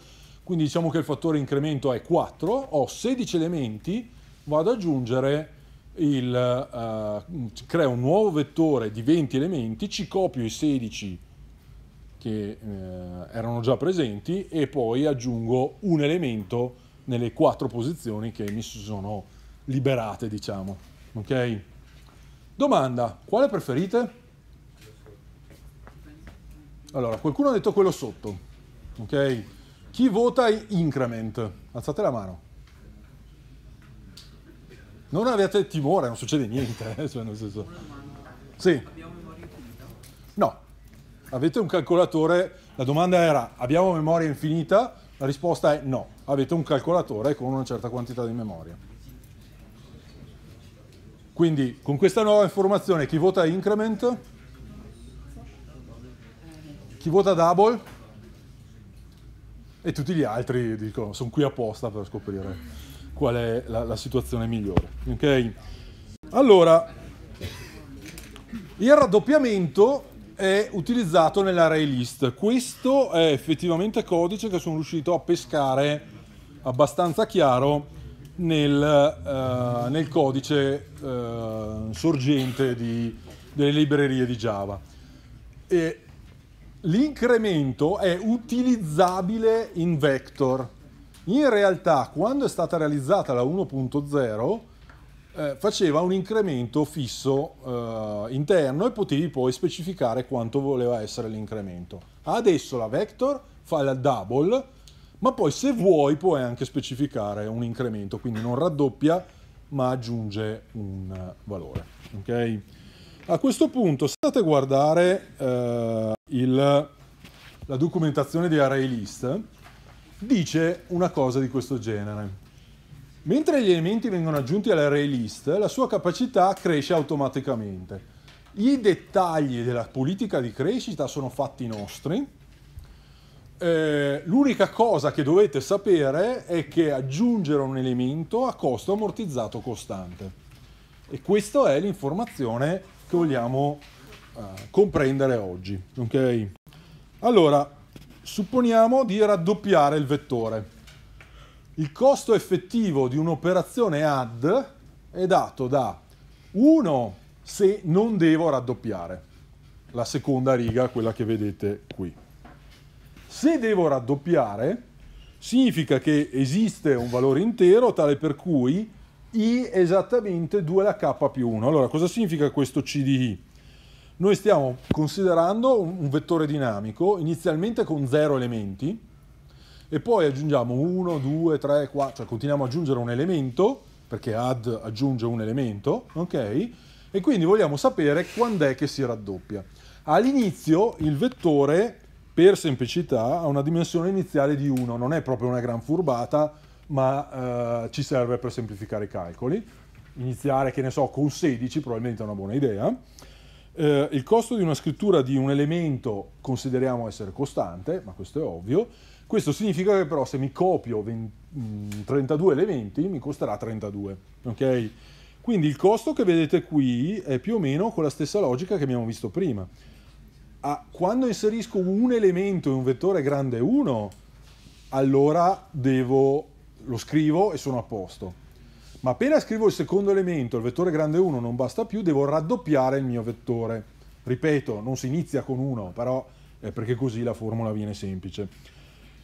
quindi diciamo che il fattore incremento è 4, ho 16 elementi, vado ad aggiungere il, uh, creo un nuovo vettore di 20 elementi, ci copio i 16 che eh, erano già presenti e poi aggiungo un elemento nelle quattro posizioni che mi sono liberate, diciamo. Ok? Domanda, quale preferite? Allora, qualcuno ha detto quello sotto, ok? Chi vota increment? Alzate la mano. Non avete timore, non succede niente. Eh? Cioè, senso... Sì. No. Avete un calcolatore, la domanda era abbiamo memoria infinita? La risposta è no. Avete un calcolatore con una certa quantità di memoria. Quindi con questa nuova informazione chi vota increment? Chi vota double? e tutti gli altri dicono sono qui apposta per scoprire qual è la, la situazione migliore. Ok? Allora, il raddoppiamento è utilizzato nell'array list. Questo è effettivamente codice che sono riuscito a pescare abbastanza chiaro nel, uh, nel codice uh, sorgente di, delle librerie di Java. E l'incremento è utilizzabile in vector. In realtà, quando è stata realizzata la 1.0, eh, faceva un incremento fisso eh, interno e potevi poi specificare quanto voleva essere l'incremento. Adesso la vector fa la double, ma poi se vuoi puoi anche specificare un incremento, quindi non raddoppia, ma aggiunge un eh, valore. Okay? A questo punto, se andate a guardare eh, il, la documentazione di ArrayList, dice una cosa di questo genere. Mentre gli elementi vengono aggiunti all'ArrayList, la sua capacità cresce automaticamente. I dettagli della politica di crescita sono fatti nostri. Eh, l'unica cosa che dovete sapere è che aggiungere un elemento a costo ammortizzato costante. E questa è l'informazione che vogliamo uh, comprendere oggi. Okay? Allora, supponiamo di raddoppiare il vettore. Il costo effettivo di un'operazione add è dato da 1 se non devo raddoppiare, la seconda riga, quella che vedete qui. Se devo raddoppiare, significa che esiste un valore intero tale per cui i esattamente 2 la K più 1. Allora, cosa significa questo C di I? Noi stiamo considerando un vettore dinamico inizialmente con 0 elementi e poi aggiungiamo 1, 2, 3, 4, cioè continuiamo ad aggiungere un elemento perché add aggiunge un elemento, ok? E quindi vogliamo sapere quando è che si raddoppia. All'inizio il vettore, per semplicità, ha una dimensione iniziale di 1, non è proprio una gran furbata, ma eh, ci serve per semplificare i calcoli. Iniziare, che ne so, con 16 probabilmente è una buona idea. Eh, il costo di una scrittura di un elemento consideriamo essere costante, ma questo è ovvio. Questo significa che però se mi copio 20, 32 mm, elementi mi costerà 32, ok? Quindi il costo che vedete qui è più o meno con la stessa logica che abbiamo visto prima. Ah, quando inserisco un elemento in un vettore grande 1, allora devo lo scrivo e sono a posto. Ma appena scrivo il secondo elemento, il vettore grande 1 non basta più, devo raddoppiare il mio vettore. Ripeto, non si inizia con 1, però è perché così la formula viene semplice.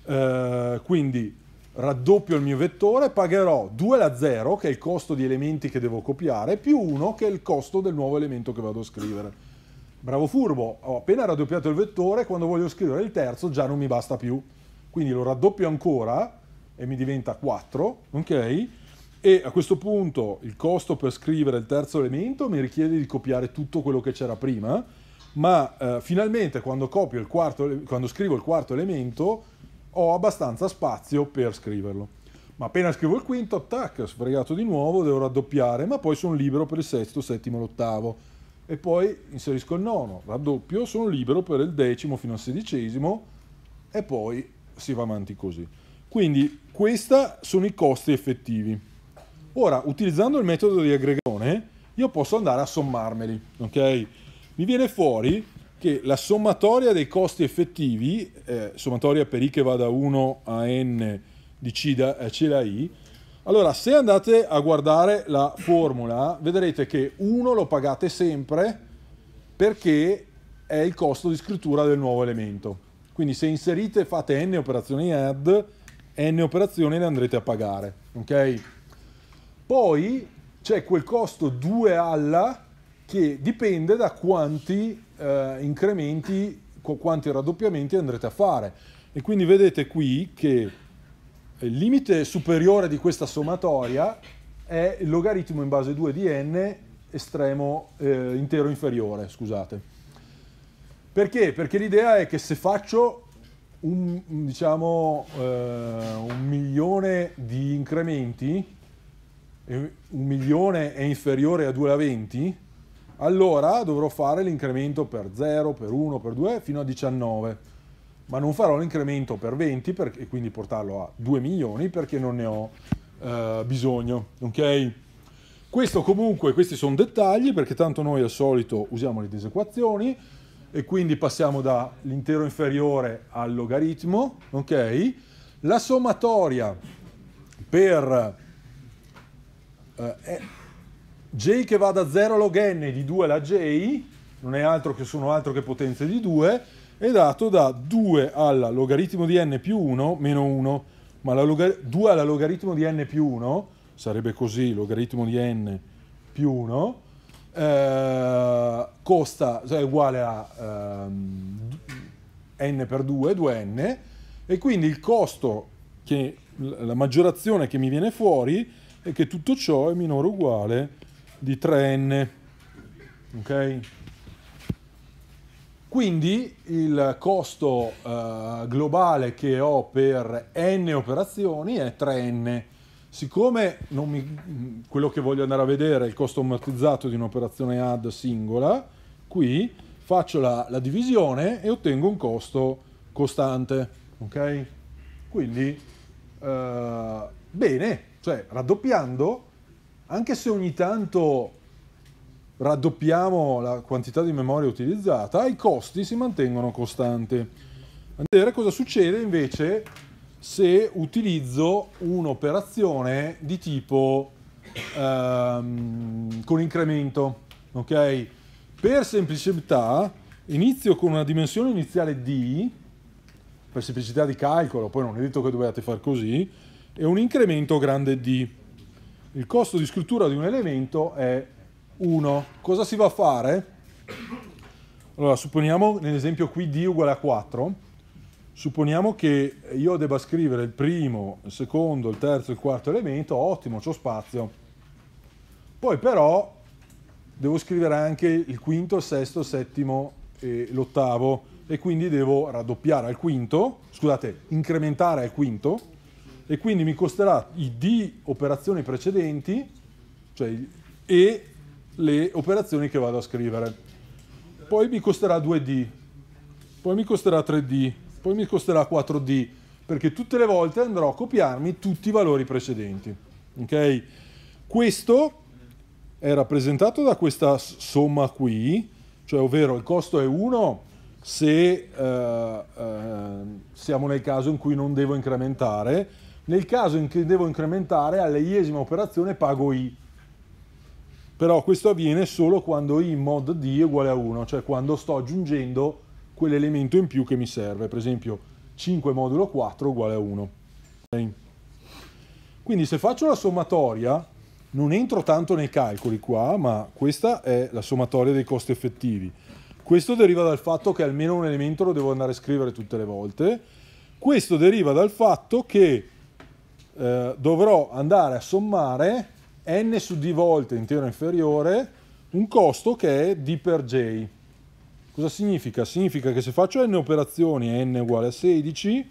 Eh, quindi raddoppio il mio vettore, pagherò 2 alla 0, che è il costo di elementi che devo copiare, più 1, che è il costo del nuovo elemento che vado a scrivere. Bravo furbo, ho appena raddoppiato il vettore, quando voglio scrivere il terzo già non mi basta più. Quindi lo raddoppio ancora e mi diventa 4, ok? E a questo punto il costo per scrivere il terzo elemento mi richiede di copiare tutto quello che c'era prima, ma eh, finalmente quando, il quarto, quando scrivo il quarto elemento ho abbastanza spazio per scriverlo. Ma appena scrivo il quinto, tac, sfregato di nuovo, devo raddoppiare, ma poi sono libero per il sesto, settimo, l'ottavo. E poi inserisco il nono, raddoppio, sono libero per il decimo fino al sedicesimo e poi si va avanti così. Quindi questi sono i costi effettivi. Ora, utilizzando il metodo di aggregazione, io posso andare a sommarmeli, ok? Mi viene fuori che la sommatoria dei costi effettivi, eh, sommatoria per i che va da 1 a n di c da eh, c da i, allora, se andate a guardare la formula, vedrete che 1 lo pagate sempre perché è il costo di scrittura del nuovo elemento. Quindi se inserite, fate n operazioni add, n operazioni le andrete a pagare, ok? Poi c'è quel costo 2 alla che dipende da quanti eh, incrementi, quanti raddoppiamenti andrete a fare. E quindi vedete qui che il limite superiore di questa sommatoria è il logaritmo in base 2 di n estremo eh, intero inferiore, scusate. Perché? Perché l'idea è che se faccio un, diciamo, eh, un milione di incrementi, un milione è inferiore a 2 alla 20, allora dovrò fare l'incremento per 0, per 1, per 2 fino a 19, ma non farò l'incremento per 20 per, e quindi portarlo a 2 milioni perché non ne ho eh, bisogno. Ok? Questo comunque, questi sono dettagli perché tanto noi al solito usiamo le disequazioni, e quindi passiamo dall'intero inferiore al logaritmo, ok? La sommatoria per eh, j che va da 0 log n di 2 alla j, non è altro che sono altro che potenze di 2, è dato da 2 alla logaritmo di n più 1 meno 1, ma logar- 2 alla logaritmo di n più 1 sarebbe così, logaritmo di n più 1, eh, costa cioè, è uguale a eh, n per 2, 2n, e quindi il costo, che, la maggiorazione che mi viene fuori è che tutto ciò è minore o uguale di 3n. ok Quindi il costo eh, globale che ho per n operazioni è 3n siccome mi, quello che voglio andare a vedere è il costo ammortizzato di un'operazione add singola, qui faccio la, la divisione e ottengo un costo costante, ok? Quindi, eh, bene, cioè raddoppiando, anche se ogni tanto raddoppiamo la quantità di memoria utilizzata, i costi si mantengono costanti. Andiamo a vedere cosa succede invece se utilizzo un'operazione di tipo ehm, con incremento. Okay? Per semplicità inizio con una dimensione iniziale D, per semplicità di calcolo, poi non è detto che dovete fare così, e un incremento grande D. Il costo di scrittura di un elemento è 1. Cosa si va a fare? Allora, supponiamo nell'esempio qui D uguale a 4 Supponiamo che io debba scrivere il primo, il secondo, il terzo, il quarto elemento, ottimo, ho spazio. Poi però devo scrivere anche il quinto, il sesto, il settimo e l'ottavo e quindi devo raddoppiare al quinto, scusate, incrementare al quinto e quindi mi costerà i D operazioni precedenti cioè, e le operazioni che vado a scrivere. Poi mi costerà 2D, poi mi costerà 3D, poi mi costerà 4D, perché tutte le volte andrò a copiarmi tutti i valori precedenti. Ok? Questo è rappresentato da questa somma qui, cioè ovvero il costo è 1 se eh, eh, siamo nel caso in cui non devo incrementare, nel caso in cui devo incrementare all'esima operazione pago i. Però questo avviene solo quando i mod d è uguale a 1, cioè quando sto aggiungendo quell'elemento in più che mi serve, per esempio 5 modulo 4 uguale a 1. Quindi se faccio la sommatoria, non entro tanto nei calcoli qua, ma questa è la sommatoria dei costi effettivi. Questo deriva dal fatto che almeno un elemento lo devo andare a scrivere tutte le volte. Questo deriva dal fatto che eh, dovrò andare a sommare n su d volte intero inferiore un costo che è d per j. Cosa significa? Significa che se faccio n operazioni e n uguale a 16,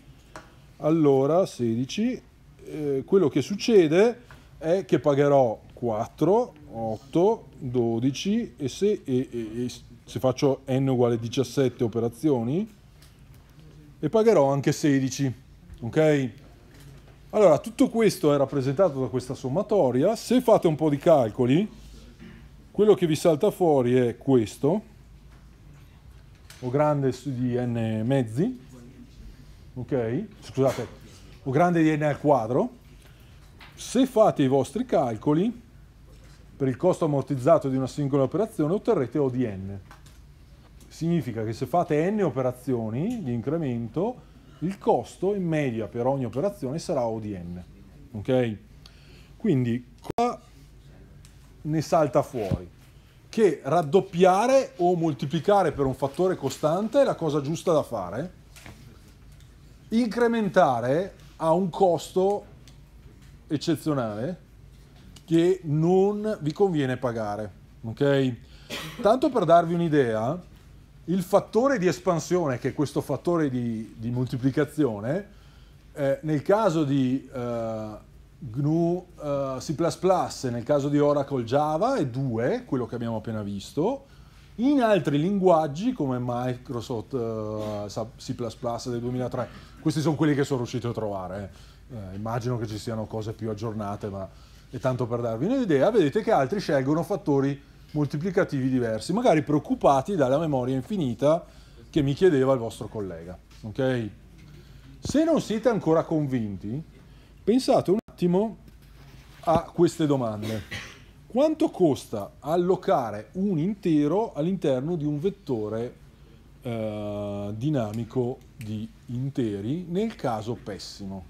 allora 16, eh, quello che succede è che pagherò 4, 8, 12 e se, e, e, e se faccio n uguale a 17 operazioni e pagherò anche 16. Ok? Allora, tutto questo è rappresentato da questa sommatoria. Se fate un po' di calcoli, quello che vi salta fuori è questo. O grande di n mezzi, ok? Scusate, O grande di n al quadro. Se fate i vostri calcoli per il costo ammortizzato di una singola operazione otterrete O di n. Significa che se fate n operazioni di incremento, il costo in media per ogni operazione sarà O di n. Ok? Quindi qua ne salta fuori che raddoppiare o moltiplicare per un fattore costante è la cosa giusta da fare. Incrementare ha un costo eccezionale che non vi conviene pagare, ok? Tanto per darvi un'idea, il fattore di espansione, che è questo fattore di, di moltiplicazione, eh, nel caso di eh, GNU uh, C++, nel caso di Oracle Java è 2, quello che abbiamo appena visto, in altri linguaggi come Microsoft uh, C++ del 2003. Questi sono quelli che sono riuscito a trovare. Eh. eh, immagino che ci siano cose più aggiornate, ma è tanto per darvi un'idea. Vedete che altri scelgono fattori moltiplicativi diversi, magari preoccupati dalla memoria infinita che mi chiedeva il vostro collega. Okay? Se non siete ancora convinti, pensate un attimo a queste domande. Quanto costa allocare un intero all'interno di un vettore eh, dinamico di interi nel caso pessimo?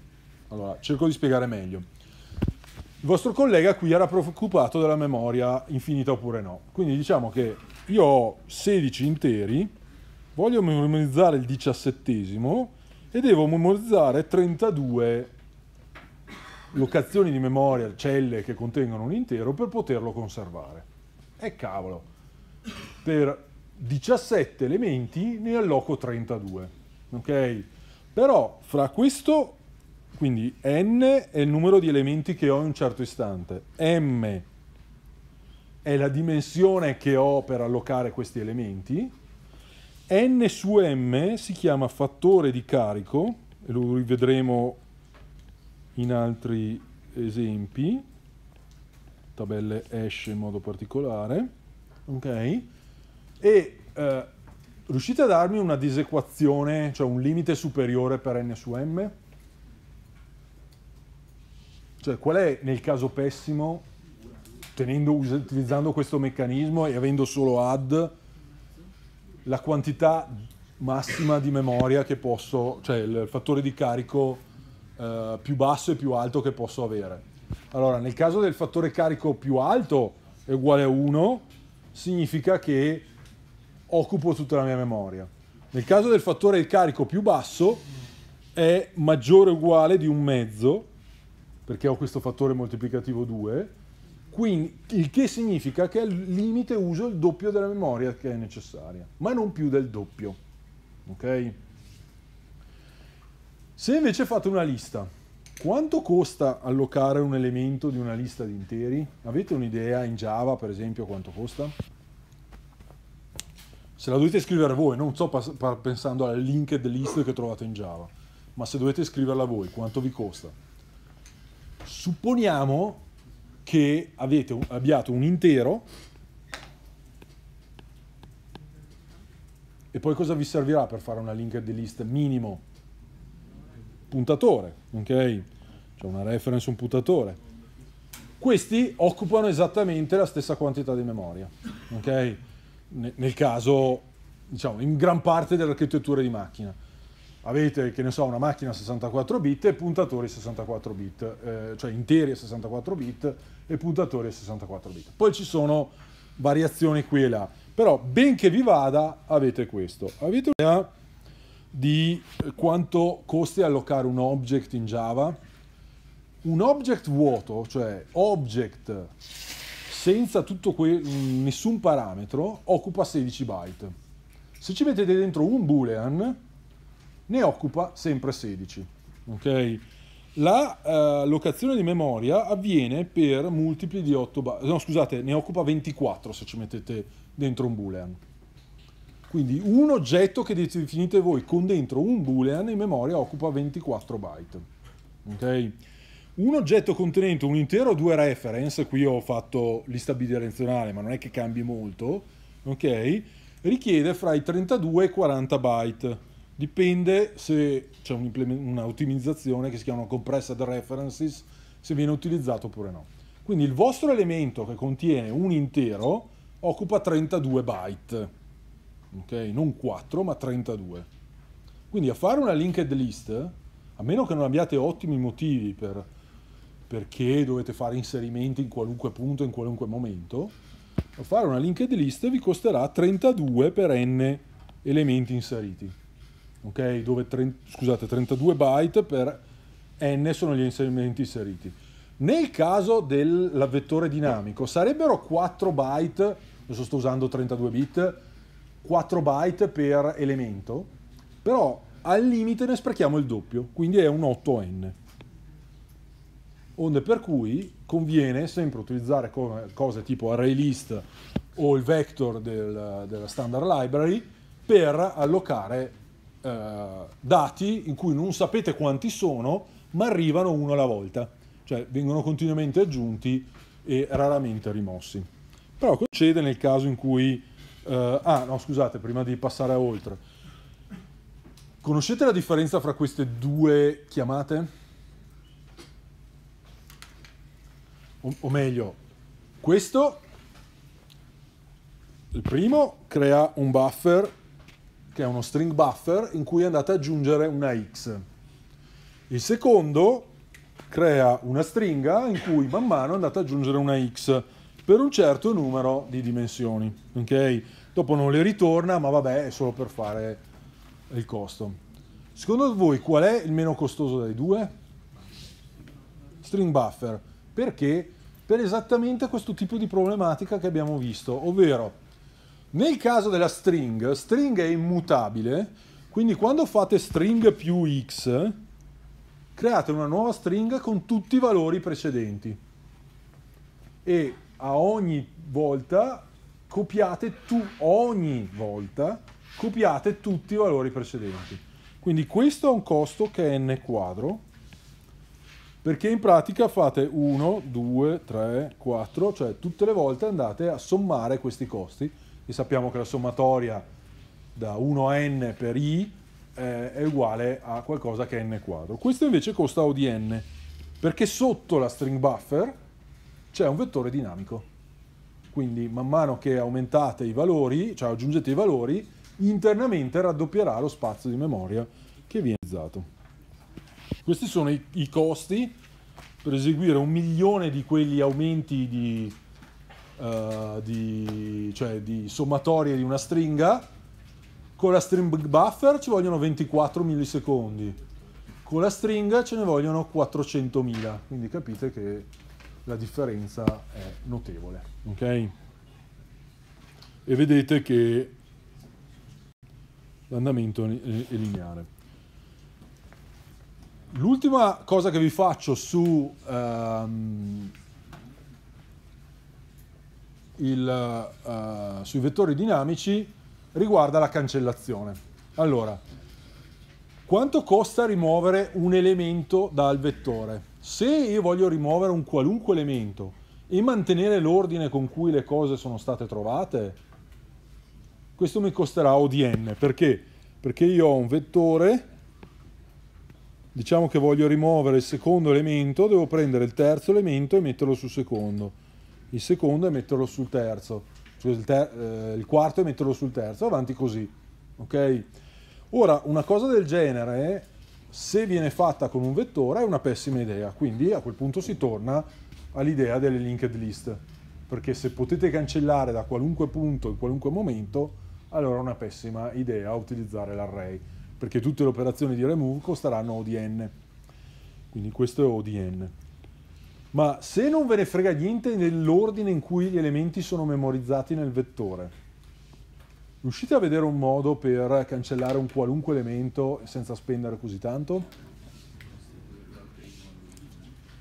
Allora, cerco di spiegare meglio. Il vostro collega qui era preoccupato della memoria infinita oppure no. Quindi diciamo che io ho 16 interi, voglio memorizzare il diciassettesimo e devo memorizzare 32 locazioni di memoria, celle che contengono un intero per poterlo conservare. E cavolo, per 17 elementi ne alloco 32. Ok? Però fra questo, quindi n è il numero di elementi che ho in un certo istante, m è la dimensione che ho per allocare questi elementi, n su m si chiama fattore di carico, e lo rivedremo in altri esempi, tabelle hash in modo particolare, ok? E eh, riuscite a darmi una disequazione, cioè un limite superiore per n su m? Cioè qual è nel caso pessimo, tenendo, utilizzando questo meccanismo e avendo solo add, la quantità massima di memoria che posso, cioè il fattore di carico eh, più basso e più alto che posso avere. Allora, nel caso del fattore carico più alto è uguale a 1, significa che occupo tutta la mia memoria. Nel caso del fattore carico più basso è maggiore o uguale di un mezzo, perché ho questo fattore moltiplicativo 2, quindi, il che significa che al limite uso il doppio della memoria che è necessaria, ma non più del doppio. Ok? Se invece fate una lista, quanto costa allocare un elemento di una lista di interi? Avete un'idea in Java, per esempio, quanto costa? Se la dovete scrivere voi, non sto pensando alla linked list che trovate in Java, ma se dovete scriverla voi, quanto vi costa? Supponiamo che avete, abbiate un intero e poi cosa vi servirà per fare una linked list minimo puntatore, ok? C'è una reference, un puntatore. Questi occupano esattamente la stessa quantità di memoria, ok? nel caso, diciamo, in gran parte dell'architettura di macchina. Avete, che ne so, una macchina 64 bit e puntatori 64 bit, eh, cioè interi a 64 bit e puntatori a 64 bit. Poi ci sono variazioni qui e là, però benché vi vada avete questo. Avete una di eh, quanto costi allocare un object in Java. Un object vuoto, cioè object senza que- nessun parametro, occupa 16 byte. Se ci mettete dentro un boolean, ne occupa sempre 16. Okay? La uh, locazione di memoria avviene per multipli di 8 byte, no scusate, ne occupa 24 se ci mettete dentro un boolean. Quindi un oggetto che definite voi con dentro un boolean in memoria occupa 24 byte. Okay? Un oggetto contenente un intero o due reference, qui ho fatto lista bidirezionale ma non è che cambi molto, okay? richiede fra i 32 e i 40 byte. Dipende se c'è un'ottimizzazione che si chiama compressed references, se viene utilizzato oppure no. Quindi il vostro elemento che contiene un intero occupa 32 byte okay? non 4 ma 32. Quindi a fare una linked list, a meno che non abbiate ottimi motivi per, perché dovete fare inserimenti in qualunque punto, in qualunque momento, a fare una linked list vi costerà 32 per n elementi inseriti. Ok? Dove tre, scusate, 32 byte per n sono gli inserimenti inseriti. Nel caso del vettore dinamico sarebbero 4 byte, adesso sto usando 32 bit, 4 byte per elemento, però al limite ne sprechiamo il doppio, quindi è un 8n. Onde per cui conviene sempre utilizzare cose tipo ArrayList o il vector del, della standard library per allocare eh, dati in cui non sapete quanti sono, ma arrivano uno alla volta, cioè vengono continuamente aggiunti e raramente rimossi. Però concede nel caso in cui Uh, ah, no, scusate, prima di passare a oltre. Conoscete la differenza fra queste due chiamate? O, o meglio, questo, il primo, crea un buffer, che è uno string buffer, in cui andate ad aggiungere una x. Il secondo crea una stringa in cui man mano andate ad aggiungere una x per un certo numero di dimensioni. Ok, Dopo non le ritorna, ma vabbè, è solo per fare il costo. Secondo voi qual è il meno costoso dei due? String buffer. Perché? Per esattamente questo tipo di problematica che abbiamo visto, ovvero nel caso della string, string è immutabile, quindi quando fate string più x, create una nuova string con tutti i valori precedenti. E a ogni volta copiate tu ogni volta copiate tutti i valori precedenti. Quindi questo è un costo che è n quadro perché in pratica fate 1, 2, 3, 4, cioè tutte le volte andate a sommare questi costi e sappiamo che la sommatoria da 1 a n per i eh, è uguale a qualcosa che è n quadro. Questo invece costa O di n perché sotto la string buffer c'è un vettore dinamico. Quindi man mano che aumentate i valori, cioè aggiungete i valori, internamente raddoppierà lo spazio di memoria che viene utilizzato. Questi sono i, i costi per eseguire un milione di quegli aumenti di, uh, di, cioè di sommatorie di una stringa. Con la string buffer ci vogliono 24 millisecondi, con la string ce ne vogliono 400.000, quindi capite che la differenza è notevole. Okay? E vedete che l'andamento è lineare. L'ultima cosa che vi faccio su um, il, uh, sui vettori dinamici riguarda la cancellazione. Allora, quanto costa rimuovere un elemento dal vettore? Se io voglio rimuovere un qualunque elemento e mantenere l'ordine con cui le cose sono state trovate, questo mi costerà ODN. Perché? Perché io ho un vettore, diciamo che voglio rimuovere il secondo elemento, devo prendere il terzo elemento e metterlo sul secondo, il secondo e metterlo sul terzo, cioè il, ter- eh, il quarto e metterlo sul terzo, avanti così. Ok? Ora, una cosa del genere se viene fatta con un vettore è una pessima idea, quindi a quel punto si torna all'idea delle linked list, perché se potete cancellare da qualunque punto in qualunque momento, allora è una pessima idea utilizzare l'array, perché tutte le operazioni di remove costeranno ODN. Quindi questo è ODN. Ma se non ve ne frega niente nell'ordine in cui gli elementi sono memorizzati nel vettore, Riuscite a vedere un modo per cancellare un qualunque elemento senza spendere così tanto?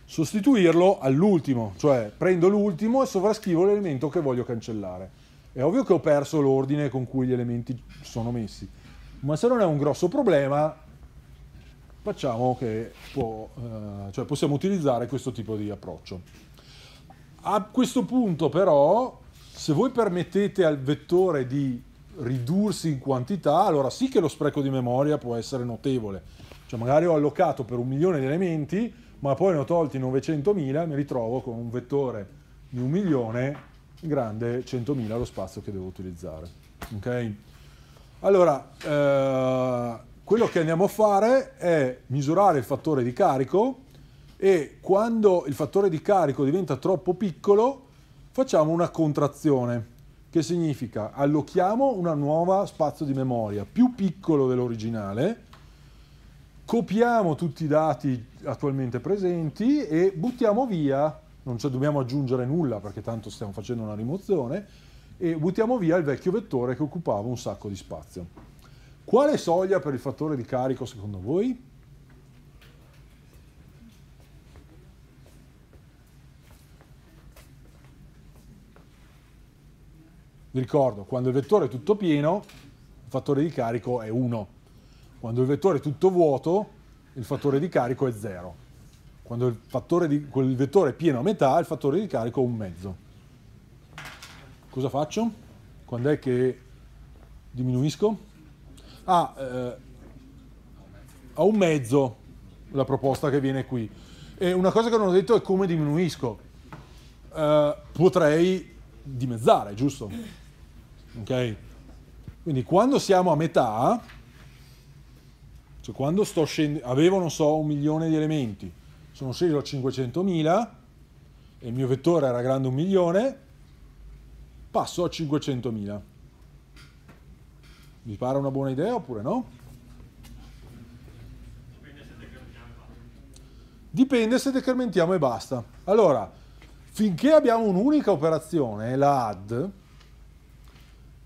Sostituirlo all'ultimo, cioè prendo l'ultimo e sovrascrivo l'elemento che voglio cancellare. È ovvio che ho perso l'ordine con cui gli elementi sono messi, ma se non è un grosso problema, facciamo che può, eh, cioè possiamo utilizzare questo tipo di approccio. A questo punto però, se voi permettete al vettore di ridursi in quantità, allora sì che lo spreco di memoria può essere notevole. Cioè magari ho allocato per un milione di elementi, ma poi ne ho tolti 900.000 e mi ritrovo con un vettore di un milione grande 100.000 lo spazio che devo utilizzare. Ok? Allora, eh, quello che andiamo a fare è misurare il fattore di carico e quando il fattore di carico diventa troppo piccolo facciamo una contrazione che significa allochiamo una nuova spazio di memoria più piccolo dell'originale, copiamo tutti i dati attualmente presenti e buttiamo via, non ci dobbiamo aggiungere nulla perché tanto stiamo facendo una rimozione, e buttiamo via il vecchio vettore che occupava un sacco di spazio. Quale soglia per il fattore di carico secondo voi? Vi ricordo, quando il vettore è tutto pieno, il fattore di carico è 1. Quando il vettore è tutto vuoto, il fattore di carico è 0. Quando il, di, il vettore è pieno a metà, il fattore di carico è un mezzo. Cosa faccio? Quando è che diminuisco? Ah, eh, a un mezzo la proposta che viene qui. E una cosa che non ho detto è come diminuisco. Eh, potrei dimezzare, giusto? Okay? Quindi quando siamo a metà, cioè quando sto scendendo, avevo non so un milione di elementi, sono sceso a 500.000 e il mio vettore era grande un milione, passo a 500.000. Mi pare una buona idea oppure no? Dipende se decrementiamo e basta. Allora, finché abbiamo un'unica operazione, la add,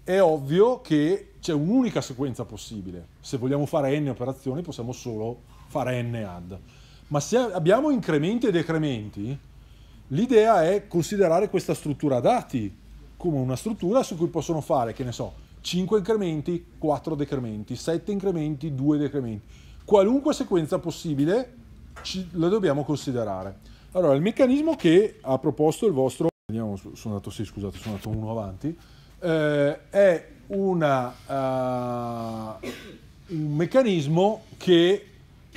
è ovvio che c'è un'unica sequenza possibile. Se vogliamo fare n operazioni possiamo solo fare n add. Ma se abbiamo incrementi e decrementi, l'idea è considerare questa struttura dati come una struttura su cui possono fare, che ne so, 5 incrementi, 4 decrementi, 7 incrementi, 2 decrementi. Qualunque sequenza possibile la dobbiamo considerare. Allora, il meccanismo che ha proposto il vostro... Vediamo, sono andato, sì, scusate, sono andato uno avanti eh, è una, uh, un meccanismo che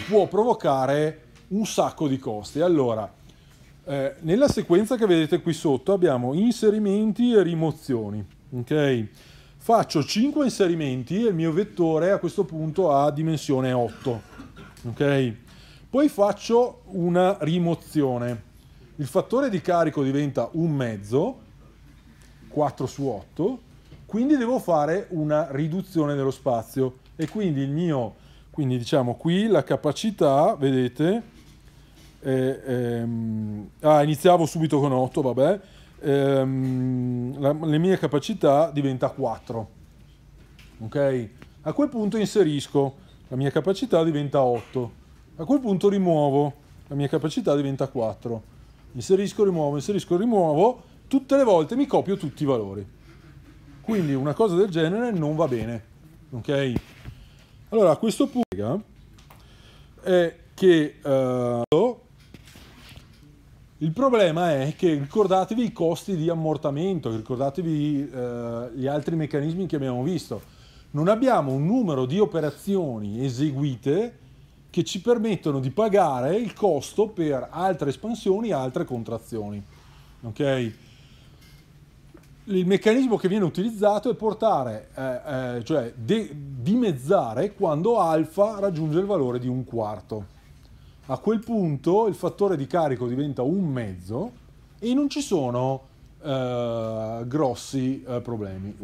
può provocare un sacco di costi. Allora, eh, nella sequenza che vedete qui sotto abbiamo inserimenti e rimozioni. Okay? Faccio 5 inserimenti e il mio vettore a questo punto ha dimensione 8. Okay? Poi faccio una rimozione. Il fattore di carico diventa un mezzo 4 su 8, quindi devo fare una riduzione dello spazio e quindi il mio, quindi diciamo qui la capacità, vedete, eh, ehm, ah, iniziavo subito con 8, vabbè, ehm, la, la mia capacità diventa 4, ok? A quel punto inserisco, la mia capacità diventa 8, a quel punto rimuovo, la mia capacità diventa 4, inserisco, rimuovo, inserisco, rimuovo, tutte le volte mi copio tutti i valori. Quindi una cosa del genere non va bene. Ok? Allora a questo punto è che uh, il problema è che ricordatevi i costi di ammortamento, ricordatevi uh, gli altri meccanismi che abbiamo visto. Non abbiamo un numero di operazioni eseguite che ci permettono di pagare il costo per altre espansioni e altre contrazioni. Ok? il meccanismo che viene utilizzato è portare, eh, eh, cioè de- dimezzare quando alfa raggiunge il valore di un quarto. A quel punto il fattore di carico diventa un mezzo e non ci sono eh, grossi eh, problemi.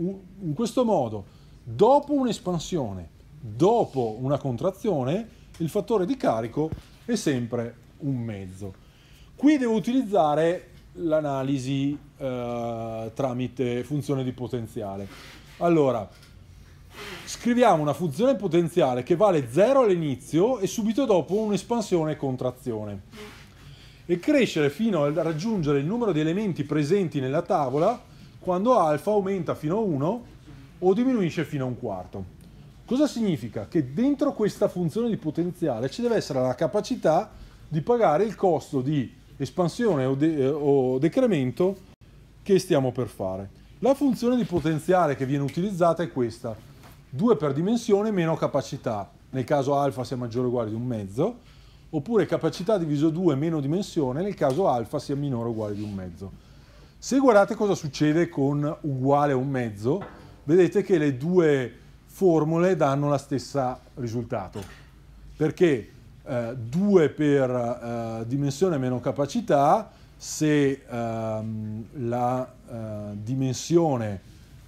In questo modo, dopo un'espansione, dopo una contrazione, il fattore di carico è sempre un mezzo. Qui devo utilizzare l'analisi eh, tramite funzione di potenziale. Allora, scriviamo una funzione potenziale che vale 0 all'inizio e subito dopo un'espansione e contrazione. E crescere fino a raggiungere il numero di elementi presenti nella tavola quando alfa aumenta fino a 1 o diminuisce fino a un quarto. Cosa significa? Che dentro questa funzione di potenziale ci deve essere la capacità di pagare il costo di espansione o, de- eh, o decremento che stiamo per fare. La funzione di potenziale che viene utilizzata è questa, 2 per dimensione meno capacità, nel caso alfa sia maggiore o uguale di un mezzo, oppure capacità diviso 2 meno dimensione nel caso alfa sia minore o uguale di un mezzo. Se guardate cosa succede con uguale a un mezzo, vedete che le due formule danno lo stesso risultato, perché eh, due per eh, dimensione meno capacità, se ehm, la eh, dimensione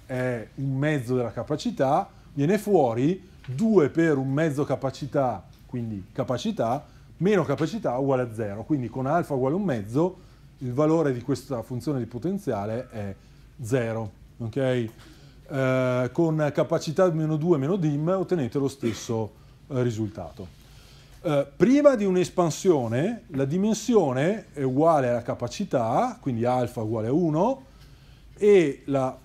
è un mezzo della capacità, viene fuori 2 per un mezzo capacità, quindi capacità, meno capacità uguale a 0, quindi con alfa uguale a un mezzo il valore di questa funzione di potenziale è 0. Okay? Eh, con capacità meno 2 meno dim ottenete lo stesso eh, risultato. Eh, prima di un'espansione la dimensione è uguale alla capacità, quindi alfa uguale a 1, e la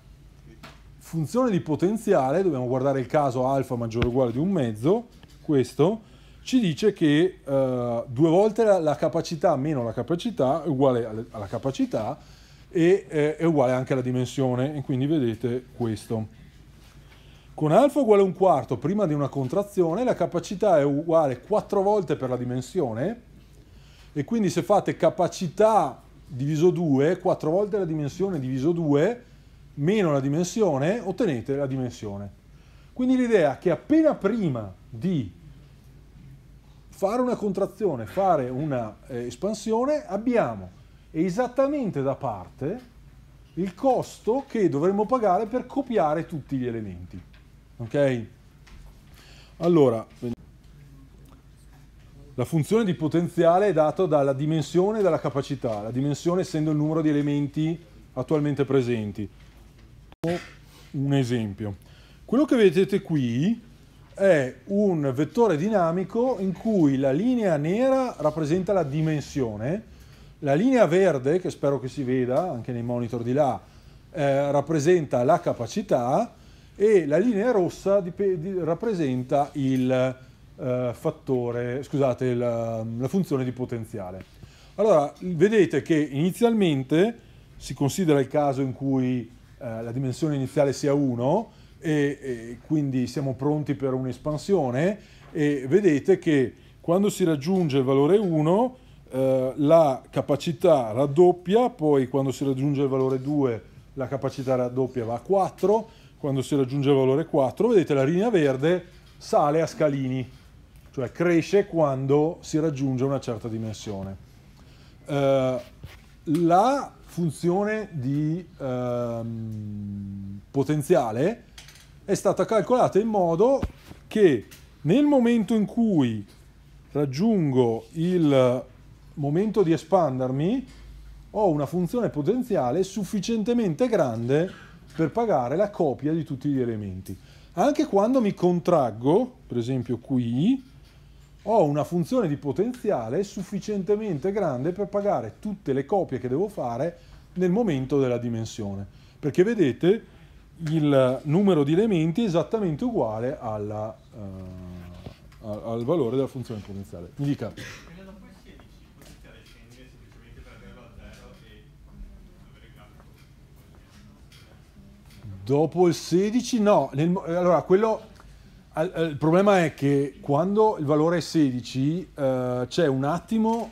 funzione di potenziale, dobbiamo guardare il caso alfa maggiore o uguale di un mezzo, questo, ci dice che eh, due volte la, la, capacità meno la capacità è uguale alle, alla capacità e eh, è uguale anche alla dimensione, e quindi vedete questo. Con alfa uguale a un quarto prima di una contrazione la capacità è uguale 4 volte per la dimensione e quindi se fate capacità diviso 2, 4 volte la dimensione diviso 2, meno la dimensione, ottenete la dimensione. Quindi l'idea è che appena prima di fare una contrazione, fare una eh, abbiamo esattamente da parte il costo che dovremmo pagare per copiare tutti gli elementi. Ok? Allora, la funzione di potenziale è data dalla dimensione e dalla capacità, la dimensione essendo il numero di elementi attualmente presenti. Un esempio. Quello che vedete qui è un vettore dinamico in cui la linea nera rappresenta la dimensione, la linea verde, che spero che si veda anche nei monitor di là, eh, rappresenta la capacità, e la linea rossa rappresenta il, eh, fattore, scusate, la, ehm, la funzione di potenziale. Allora, vedete che inizialmente si considera il caso in cui eh, la dimensione iniziale sia 1 e, e quindi siamo pronti per un'espansione e vedete che quando si raggiunge il valore 1 eh, la capacità raddoppia, poi quando si raggiunge il valore 2 la capacità raddoppia va a 4 quando si raggiunge il valore 4, vedete la linea verde sale a scalini, cioè cresce quando si raggiunge una certa dimensione. Eh, la funzione di eh, potenziale è stata calcolata in modo che nel momento in cui raggiungo il momento di espandermi, ho una funzione potenziale sufficientemente grande per pagare la copia di tutti gli elementi. Anche quando mi contraggo, per esempio qui, ho una funzione di potenziale sufficientemente grande per pagare tutte le copie che devo fare nel momento della dimensione. Perché vedete, il numero di elementi è esattamente uguale alla, uh, al valore della funzione potenziale. Mi dica, Dopo il 16 no, nel, eh, allora quello... Il problema è che quando il valore è 16 eh, c'è un attimo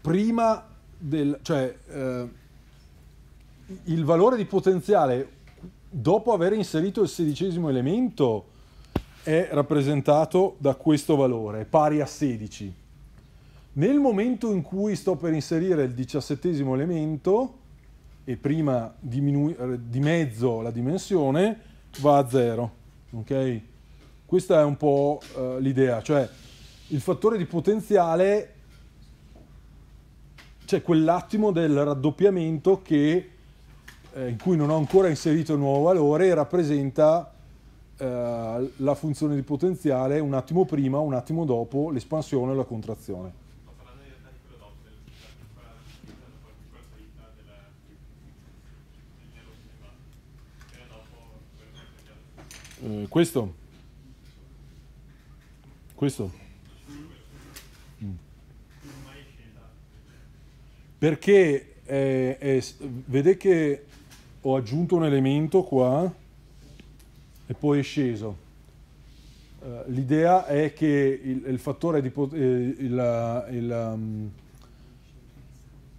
prima del... cioè eh, il valore di potenziale dopo aver inserito il sedicesimo elemento è rappresentato da questo valore pari a 16. Nel momento in cui sto per inserire il diciassettesimo elemento e prima di mezzo la dimensione va a zero. Okay? Questa è un po' eh, l'idea, cioè il fattore di potenziale cioè quell'attimo del raddoppiamento che, eh, in cui non ho ancora inserito il nuovo valore rappresenta eh, la funzione di potenziale un attimo prima, un attimo dopo l'espansione o la contrazione. eh, questo? Questo? Mm. Perché eh, eh, vedete che ho aggiunto un elemento qua e poi è sceso. Eh, l'idea è che il, il fattore di eh, il, eh, il, um,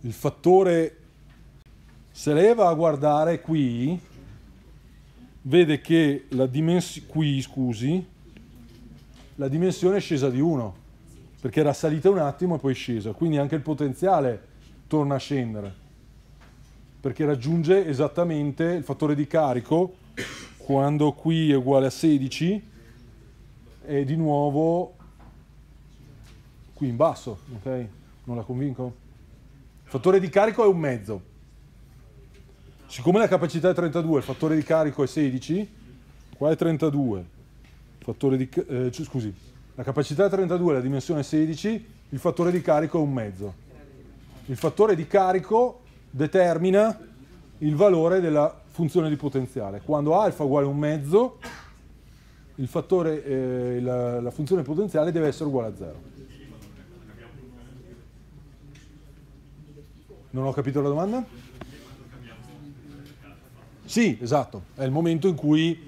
il fattore se lei va a guardare qui vede che la dimensione, qui scusi, la dimensione è scesa di 1, perché era salita un attimo e poi è scesa, quindi anche il potenziale torna a scendere, perché raggiunge esattamente il fattore di carico quando qui è uguale a 16 e di nuovo qui in basso, ok? Non la convinco? Il fattore di carico è un mezzo. Siccome la capacità è 32, il fattore di carico è 16, qua è 32, di, eh, scusi, la capacità è 32, la dimensione è 16, il fattore di carico è un mezzo. Il fattore di carico determina il valore della funzione di potenziale. Quando alfa uguale a un mezzo, fattore, eh, la, la funzione potenziale deve essere uguale a 0. Non ho capito la domanda? Sì, esatto, è il momento in cui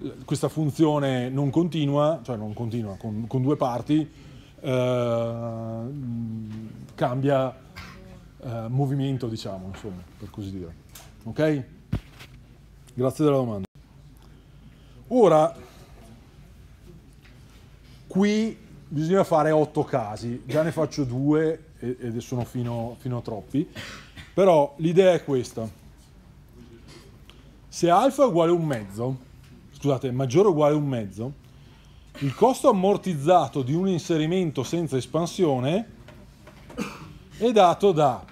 eh, questa funzione non continua, cioè non continua, con, con due parti, eh, cambia eh, movimento, diciamo, insomma, per così dire. Ok? Grazie della domanda. Ora, qui bisogna fare otto casi, già ne faccio due e sono fino, fino a troppi, però l'idea è questa. Se alfa è uguale a un mezzo, scusate, maggiore o uguale a un mezzo, il costo ammortizzato di un inserimento senza espansione è dato da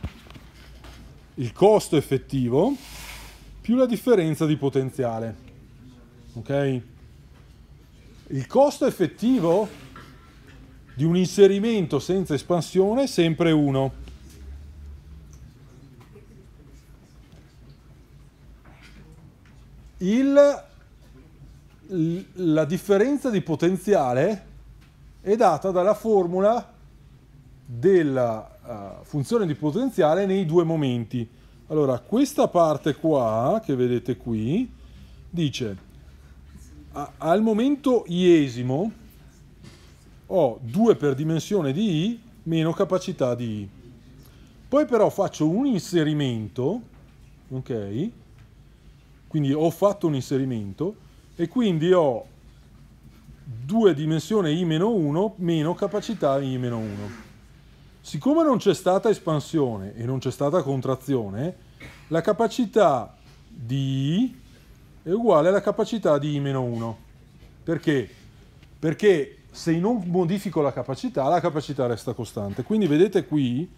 il costo effettivo più la differenza di potenziale. Ok? Il costo effettivo di un inserimento senza espansione è sempre 1 il, la differenza di potenziale è data dalla formula della uh, funzione di potenziale nei due momenti. Allora, questa parte qua, che vedete qui, dice a, al momento iesimo ho 2 per dimensione di i meno capacità di i. Poi però faccio un inserimento, ok? Quindi ho fatto un inserimento e quindi ho due dimensioni i-1 meno capacità i-1. Siccome non c'è stata espansione e non c'è stata contrazione, la capacità di I è uguale alla capacità di i-1. Perché? Perché se non modifico la capacità, la capacità resta costante. Quindi vedete qui,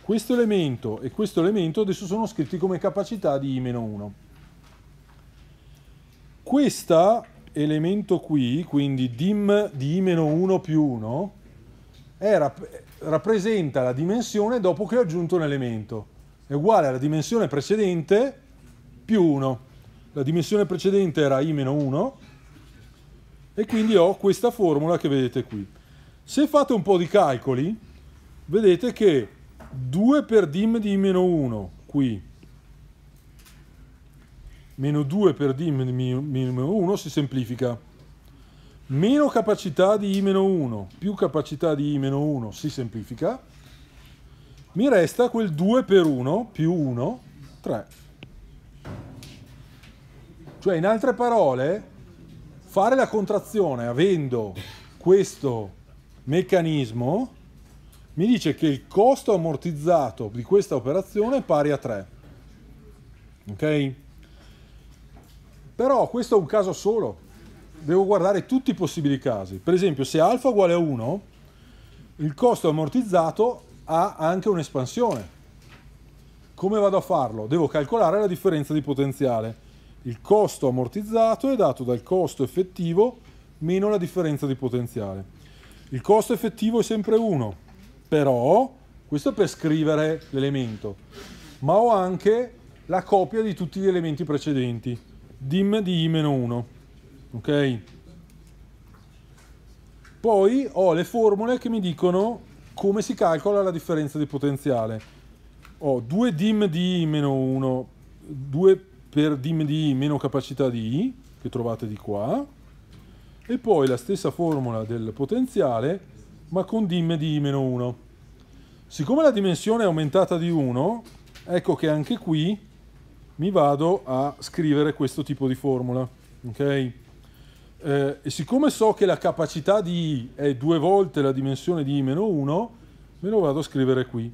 questo elemento e questo elemento adesso sono scritti come capacità di I-1. Questo elemento qui, quindi dim di i-1 più 1, rap rappresenta la dimensione dopo che ho aggiunto un elemento. È uguale alla dimensione precedente più 1. La dimensione precedente era i-1 e quindi ho questa formula che vedete qui. Se fate un po' di calcoli, vedete che 2 per dim di i-1 qui meno 2 per d meno 1 si semplifica. Meno capacità di i meno 1 più capacità di i meno 1 si semplifica. Mi resta quel 2 per 1 più 1, 3. Cioè, in altre parole, fare la contrazione avendo questo meccanismo mi dice che il costo ammortizzato di questa operazione è pari a 3. Ok? Però questo è un caso solo. Devo guardare tutti i possibili casi. Per esempio, se alfa uguale a 1, il costo ammortizzato ha anche un'espansione. Come vado a farlo? Devo calcolare la differenza di potenziale. Il costo ammortizzato è dato dal costo effettivo meno la differenza di potenziale. Il costo effettivo è sempre 1, però questo è per scrivere l'elemento, ma ho anche la copia di tutti gli elementi precedenti dim di i-1, ok? Poi ho le formule che mi dicono come si calcola la differenza di potenziale. Ho 2 dim di i-1, 2 per dim di i meno capacità di i, che trovate di qua, e poi la stessa formula del potenziale, ma con dim di i-1. Siccome la dimensione è aumentata di 1, ecco che anche qui mi vado a scrivere questo tipo di formula. Okay? Eh, e siccome so che la capacità di I è due volte la dimensione di I meno 1, me lo vado a scrivere qui.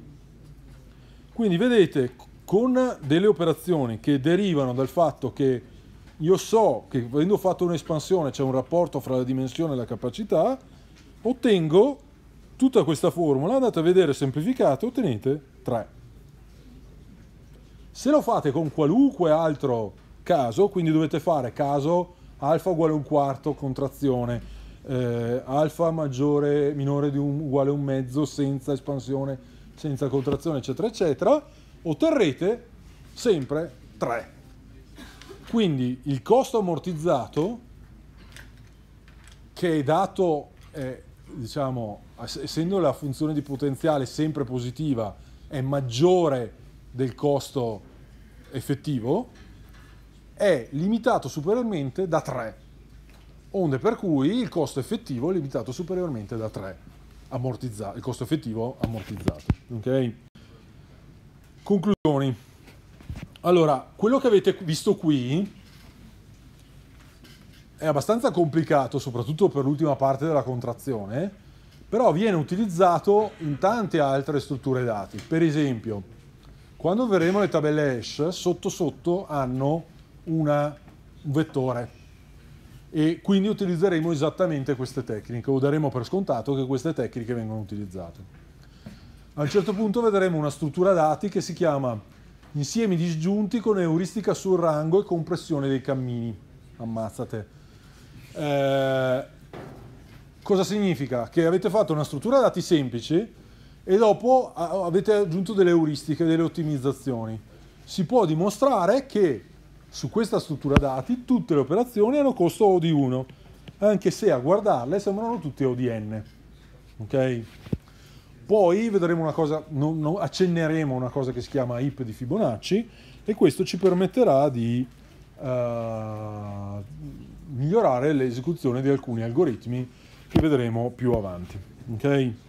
Quindi vedete, con delle operazioni che derivano dal fatto che io so che avendo fatto un'espansione c'è un rapporto fra la dimensione e la capacità, ottengo tutta questa formula, andate a vedere semplificata, ottenete 3. Se lo fate con qualunque altro caso, quindi dovete fare caso alfa uguale un quarto contrazione, eh, alfa maggiore minore di un, uguale un mezzo senza espansione, senza contrazione, eccetera, eccetera, otterrete sempre 3. Quindi il costo ammortizzato che è dato, eh, diciamo, essendo la funzione di potenziale sempre positiva, è maggiore del costo effettivo è limitato superiormente da 3, onde per cui il costo effettivo è limitato superiormente da 3, ammortizzato, il costo effettivo ammortizzato. Okay? Conclusioni. Allora, quello che avete visto qui è abbastanza complicato, soprattutto per l'ultima parte della contrazione, però viene utilizzato in tante altre strutture dati. Per esempio, quando vedremo le tabelle hash, sotto sotto hanno una, un vettore e quindi utilizzeremo esattamente queste tecniche o daremo per scontato che queste tecniche vengono utilizzate. A un certo punto vedremo una struttura dati che si chiama insiemi disgiunti con euristica sul rango e compressione dei cammini. Ammazzate. Eh, cosa significa? Che avete fatto una struttura dati semplice e dopo avete aggiunto delle euristiche, delle ottimizzazioni. Si può dimostrare che su questa struttura dati tutte le operazioni hanno costo O di 1, anche se a guardarle sembrano tutte O di n. Okay? Poi vedremo una cosa, no, no, accenneremo una cosa che si chiama IP di Fibonacci e questo ci permetterà di uh, migliorare l'esecuzione di alcuni algoritmi che vedremo più avanti. Okay?